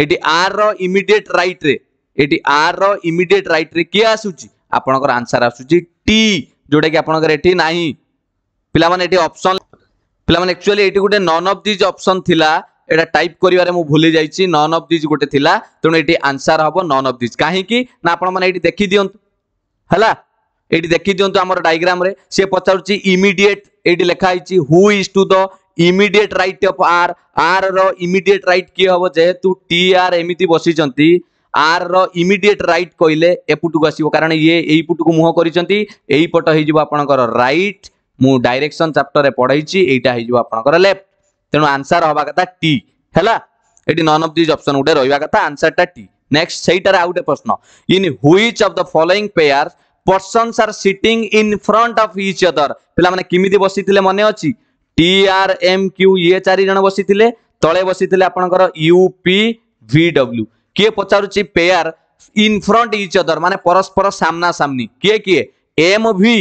এটি আর র ইমিডিয়েট রাইট্রে এটি আর র ইমিডিয়েট রাইট্রে কিয়ে আসুচি আপনার আনসার আসুচি টি যেটা কি আপনার এটি না পিলামানে এটি অপশন পিলামানে একচুয়ালি এটি গোটে নন অফ দিজ অপশন লা এটা টাইপ করিবারে মু ভুলি যাইছি নন অফ দিজ গোটে লা তেমন এটি আনসার হব নন অফ দিজ কাহিকি না আপন মানে এটি দেখি দিয়ন্তু হলা এটি দেখি দিয়ন্তু আমার ডায়াগ্রাম রে সে পচারুচি ইমিডিয়েট এটি লেখা হইছি who is to the immediate right of R R র ইমিডিয়েট রাইট কি হব যেহেতু টি আর এমিতি বসিছন্তি আর র ইমিডিয়েট রাইট কইলে এপটুকু আসিব কারণ ইয়ে এইপটুকু মুহ করিছন্তি এইপট হই যাব আপনকৰ রাইট মু ডাইরেকশন চ্যাপ্টরে পড়াইছি এইটা হই যাব আপনকৰ লেফট তেণু আনসার হবা কথা টি হেলা এটি নন অফ দিজ অপশন গোটে রহিবা কথা আনসারটা টি নেক্সট সেইটার আউ গোটে প্রশ্ন in which of the following pair persons are sitting in front of each other পিলামানে কিমিতি বসিଥିଲେ মনে অছি টি ଆର୍ ଏମ୍ କ୍ୟୁ ଇଏ ଚାରି ଜଣ ବସିଥିଲେ ତଳେ ବସିଥିଲେ ଆପଣଙ୍କର ୟୁ ପି ଭି ଡବ୍ଲ୍ୟୁ କିଏ ପଚାରୁଛି pair in front each other ମାନେ ପରସ୍ପର ସାମ୍ନା ସାମ୍ନି କିଏ କିଏ ଏମ୍ ଭି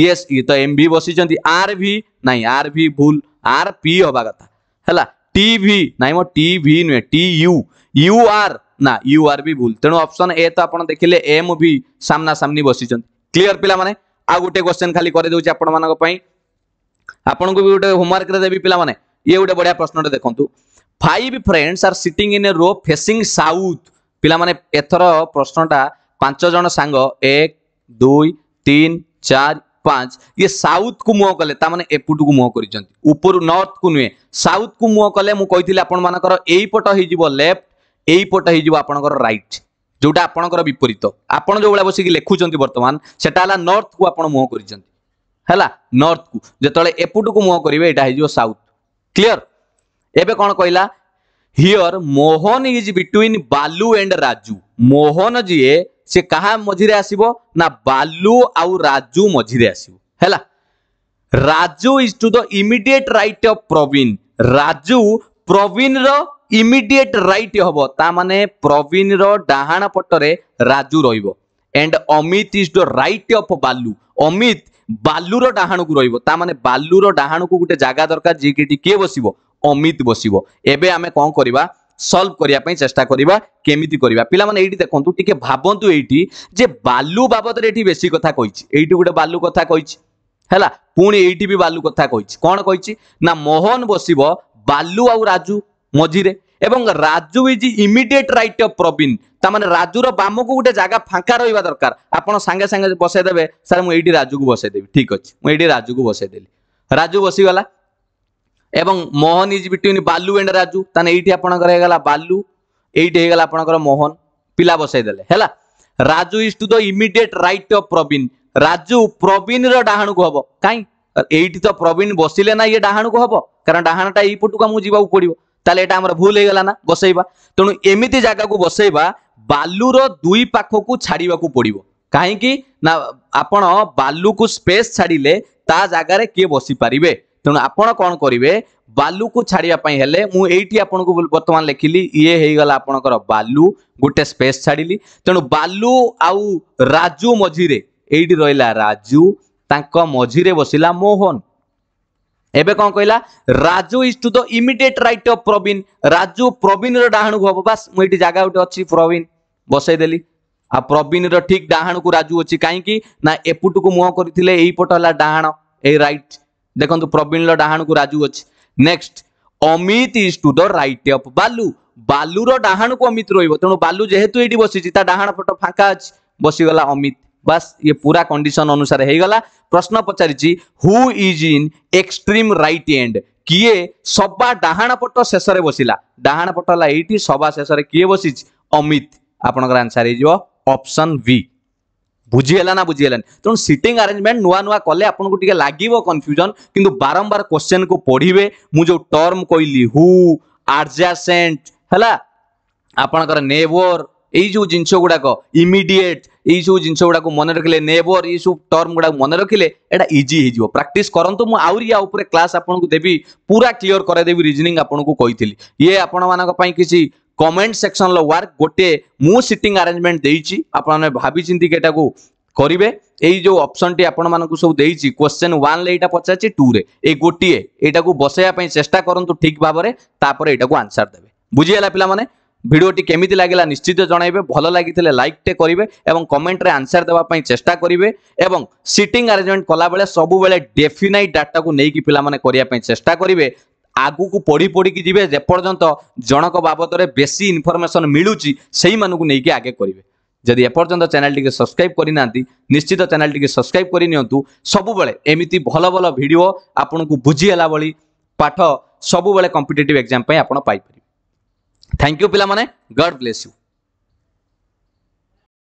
ୟେସ୍ ଇଏ ତ ଏମ୍ ଭି ବସିଛନ୍ତି ଆର୍ ଭି ନାଇଁ ଆର୍ ଭି ଭୁଲ ଆର୍ ପି ହବା କଥା ହେଲା ଟି ଭି ନାଇଁ ମୋ ଟି ଭି ନୁହେଁ ଟି ୟୁ ୟୁ ଆର୍ ନା ୟୁ ଆର୍ ବି ଭୁଲ ତେଣୁ ଅପସନ୍ ଏ ତ ଆପଣ ଦେଖିଲେ ଏମ୍ ଭି ସାମ୍ନା ସାମ୍ନି ବସିଛନ୍ତି କ୍ଲିଅର ପିଲାମାନେ ଆଉ ଗୋଟେ କ୍ୱେଶ୍ଚେନ୍ ଖାଲି କରିଦେଉଛି ଆପଣମାନଙ୍କ ପାଇଁ ଆପଣଙ୍କୁ ବି ଗୋଟେ ହୋମୱାର୍କରେ ଦେବି ପିଲାମାନେ ଇଏ ଗୋଟେ ବଢ଼ିଆ ପ୍ରଶ୍ନଟେ ଦେଖନ୍ତୁ five friends are sitting in a row facing south ପିଲାମାନେ ଏଥର ପ୍ରଶ୍ନଟା ପାଞ୍ଚ ଜଣ ସାଙ୍ଗ ଏକ ଦୁଇ ତିନି ଚାରି ପାଞ୍ଚ ଇଏ ସାଉଥ୍କୁ ମୁହଁ କଲେ ତାମାନେ ଏପଟକୁ ମୁହଁ କରିଛନ୍ତି ଉପରୁ ନର୍ଥକୁ ନୁହେଁ ସାଉଥ୍କୁ ମୁହଁ କଲେ ମୁଁ କହିଥିଲି ଆପଣମାନଙ୍କର ଏଇପଟ ହେଇଯିବ ଲେଫ୍ଟ ଏଇପଟ ହେଇଯିବ ଆପଣଙ୍କର ରାଇଟ୍ ଯେଉଁଟା ଆପଣଙ୍କର ବିପରୀତ ଆପଣ ଯେଉଁଭଳିଆ ବସିକି ଲେଖୁଛନ୍ତି ବର୍ତ୍ତମାନ ସେଟା ହେଲା ନର୍ଥକୁ ଆପଣ ମୁହଁ କରିଛନ୍ତି ହେଲା ନର୍ଥକୁ ଯେତେବେଳେ ଏପଟକୁ ମୁହଁ କରିବେ ଏଇଟା ହେଇଯିବ ସାଉଥ କ୍ଲିଅର ଏବେ କ'ଣ କହିଲା here Mohan is between Balu and Raju Mohan ଯିଏ ସେ କାହା ମଝିରେ ଆସିବ ନା ବାଲୁ ଆଉ ରାଜୁ ମଝିରେ ଆସିବ ହେଲା Raju is to the immediate right of Praveen Raju ପ୍ରବୀଣର ଇମିଡିଏଟ୍ ରାଇଟ୍ ହବ ତା ମାନେ ପ୍ରବୀଣର ଡାହାଣ ପଟରେ ରାଜୁ ରହିବ and Amit is the right of Balu Amit ବାଲୁର ଡାହାଣକୁ ରହିବ ତା ମାନେ ବାଲୁର ଡାହାଣକୁ ଗୋଟେ ଜାଗା ଦରକାର ଯିଏକି ଏଠି କିଏ ବସିବ ଅମିତ ବସିବ ଏବେ ଆମେ କ'ଣ କରିବା ସଲ୍ଭ କରିବା ପାଇଁ ଚେଷ୍ଟା କରିବା କେମିତି କରିବା ପିଲାମାନେ ଏଇଠି ଦେଖନ୍ତୁ ଟିକେ ଭାବନ୍ତୁ ଏଇଠି ଯେ ବାଲୁ ବାବଦରେ ଏଠି ବେଶୀ କଥା କହିଛି ଏଇଠି ଗୋଟେ ବାଲୁ କଥା କହିଛି ହେଲା ପୁଣି ଏଇଠି ବି ବାଲୁ କଥା କହିଛି କ'ଣ କହିଛି ନା ମୋହନ ବସିବ ବାଲୁ ଆଉ ରାଜୁ ମଝିରେ এবং Raju is immediate right of Praveen ତାମାନେ ରାଜୁର ବାମକୁ ଗୋଟେ ଜାଗା ଫାଙ୍କା ରହିବା ଦରକାର ଆପଣ ସାଙ୍ଗେ ସାଙ୍ଗେ ବସେଇଦେବେ ସାର୍ ମୁଁ ଏଇଠି ରାଜୁକୁ ବସେଇଦେବି ଠିକ୍ ଅଛି ମୁଁ ଏଇଠି ରାଜୁକୁ ବସେଇଦେଲି ରାଜୁ ବସିଗଲା ଏବଂ Mohan is between Balu and Raju ତାହେଲେ ଏଇଠି ଆପଣଙ୍କର ହେଇଗଲା ବାଲୁ ଏଇଠି ହେଇଗଲା ଆପଣଙ୍କର ମୋହନ ପିଲା ବସେଇଦେଲେ ହେଲା Raju is to the immediate right of Praveen Raju ପ୍ରବୀଣର ଡାହାଣକୁ ହବ କାହିଁ ଏଇଠି ତ ପ୍ରବୀଣ ବସିଲେ ନା ଇଏ ଡାହାଣକୁ ହବ କାରଣ ଡାହାଣଟା ଏଇପଟକୁ ଆମକୁ ଯିବାକୁ ପଡିବ ତାହେଲେ ଏଇଟା ଆମର ଭୁଲ ହେଇଗଲା ନା ବସେଇବା ତେଣୁ ଏମିତି ଜାଗାକୁ ବସେଇବା ବାଲୁର ଦୁଇ ପାଖକୁ ଛାଡ଼ିବାକୁ ପଡ଼ିବ କାହିଁକି ନା ଆପଣ ବାଲୁକୁ ସ୍ପେସ୍ ଛାଡ଼ିଲେ ତା ଜାଗାରେ କିଏ ବସିପାରିବେ ତେଣୁ ଆପଣ କ'ଣ କରିବେ ବାଲୁକୁ ଛାଡ଼ିବା ପାଇଁ ହେଲେ ମୁଁ ଏଇଠି ଆପଣଙ୍କୁ ବର୍ତ୍ତମାନ ଲେଖିଲି ଇଏ ହେଇଗଲା ଆପଣଙ୍କର ବାଲୁ ଗୋଟେ ସ୍ପେସ୍ ଛାଡ଼ିଲି ତେଣୁ ବାଲୁ ଆଉ ରାଜୁ ମଝିରେ ଏଇଠି ରହିଲା ରାଜୁ ତାଙ୍କ ମଝିରେ ବସିଲା ମୋହନ ଏବେ କ'ଣ କହିଲା Raju is to the immediate right of Praveen Raju ପ୍ରବୀଣର ଡାହାଣକୁ ହବ ବାସ୍ ମୁଁ ଏଇଠି ଜାଗା ଗୋଟେ ଅଛି ପ୍ରବୀଣ ବସେଇଦେଲି ଆଉ ପ୍ରବୀଣର ଠିକ୍ ଡାହାଣକୁ ରାଜୁ ଅଛି କାହିଁକି ନା ଏପଟକୁ ମୁହଁ କରିଥିଲେ ଏଇପଟ ହେଲା ଡାହାଣ ଏଇ ରାଇଟ୍ ଦେଖନ୍ତୁ ପ୍ରବୀଣର ଡାହାଣକୁ ରାଜୁ ଅଛି next Amit is to the right of Balu ବାଲୁର ଡାହାଣକୁ ଅମିତ ରହିବ ତେଣୁ ବାଲୁ ଯେହେତୁ ଏଇଠି ବସିଛି ତା ଡାହାଣ ପଟ ଫାଙ୍କା ଅଛି ବସିଗଲା ଅମିତ ବାସ୍ ଇଏ ପୁରା କଣ୍ଡିସନ ଅନୁସାରେ ହେଇଗଲା ପ୍ରଶ୍ନ ପଚାରିଛି who is in extreme right end କିଏ ସବା ଡାହାଣ ପଟ ଶେଷରେ ବସିଲା ଡାହାଣ ପଟ ହେଲା ଏଇଠି ସବା ଶେଷରେ କିଏ ବସିଛି ଅମିତ ଆପଣଙ୍କର ଆନ୍ସର ହେଇଯିବ ଅପସନ୍ ଭି ବୁଝିହେଲା ନା ବୁଝିହେଲାନି ତେଣୁ ସିଟିଂ ଆରେଞ୍ଜମେଣ୍ଟ ନୂଆ ନୂଆ କଲେ ଆପଣଙ୍କୁ ଟିକେ ଲାଗିବ କନଫ୍ୟୁଜନ୍ କିନ୍ତୁ ବାରମ୍ବାର କୋଶ୍ଚେନ୍କୁ ପଢ଼ିବେ ମୁଁ ଯେଉଁ ଟର୍ମ କହିଲି ହୁ ଆଡ଼ଜାସେଣ୍ଟ ହେଲା ଆପଣଙ୍କର ନେବର ଏଇ ଯେଉଁ ଜିନିଷ ଗୁଡ଼ାକ ଇମିଡ଼ିଏଟ୍ ଏଇ ସବୁ ଜିନିଷ ଗୁଡ଼ାକୁ ମନେ ରଖିଲେ ନେବର ଏଇ ସବୁ ଟର୍ମ ଗୁଡ଼ାକୁ ମନେ ରଖିଲେ ଏଇଟା ଇଜି ହେଇଯିବ ପ୍ରାକ୍ଟିସ୍ କରନ୍ତୁ ମୁଁ ଆହୁରି ୟା ଉପରେ କ୍ଲାସ୍ ଆପଣଙ୍କୁ ଦେବି ପୁରା କ୍ଲିଅର କରାଇଦେବି ରିଜନିଂ ଆପଣଙ୍କୁ କହିଥିଲି ଇଏ ଆପଣମାନଙ୍କ ପାଇଁ କିଛି কমেন্ট সেকশনর ওয়ার্ক গোটিয়ে মু সিটিং আরেঞ্জমেন্ট দিয়েছি আপনার ভাবিচিন্তি কি এটাকে করবে এই যে অপশনটি আপনার সব দিয়েছি কোশ্চেন ওয়ানলে এইটা পচারছি টুরে এই গোটিয়ে এইটাকে বসাইয়া চেষ্টা করতু ঠিক ভাবে তাপরে এইটাকে আনসার দেবে বুঝিগাল পিলা মানে ভিডিওটি কেমিতি লাগিলা নিশ্চিত জনাইবে ভালো লাগিলে লাইকটে করবে এবং কমেন্টরে আনসার দেওয়া চেষ্টা করবে এবং সিটিং আরেঞ্জমেন্ট কলাবেলে সবুলে ডেফিনাইট ডাটাকে নেই পিলামানে করা চেষ্টা করবে ଆଗକୁ ପଢ଼ି ପଢ଼ିକି ଯିବେ ଯେପର୍ଯ୍ୟନ୍ତ ଜଣଙ୍କ ବାବଦରେ ବେଶୀ ଇନଫର୍ମେସନ୍ ମିଳୁଛି ସେଇମାନଙ୍କୁ ନେଇକି ଆଗେ କରିବେ ଯଦି ଏପର୍ଯ୍ୟନ୍ତ ଚ୍ୟାନେଲ୍ଟିକି ସବସ୍କ୍ରାଇବ୍ କରିନାହାନ୍ତି ନିଶ୍ଚିତ ଚ୍ୟାନେଲ୍ଟିକି ସବସ୍କ୍ରାଇବ୍ କରିନିଅନ୍ତୁ ସବୁବେଳେ ଏମିତି ଭଲ ଭଲ ଭିଡ଼ିଓ ଆପଣଙ୍କୁ ବୁଝି ହେଲା ଭଳି ପାଠ ସବୁବେଳେ କମ୍ପିଟେଟିଭ୍ ଏକ୍ଜାମ୍ ପାଇଁ ଆପଣ ପାଇପାରିବେ थैंक यू पिला गड ब्लेस यू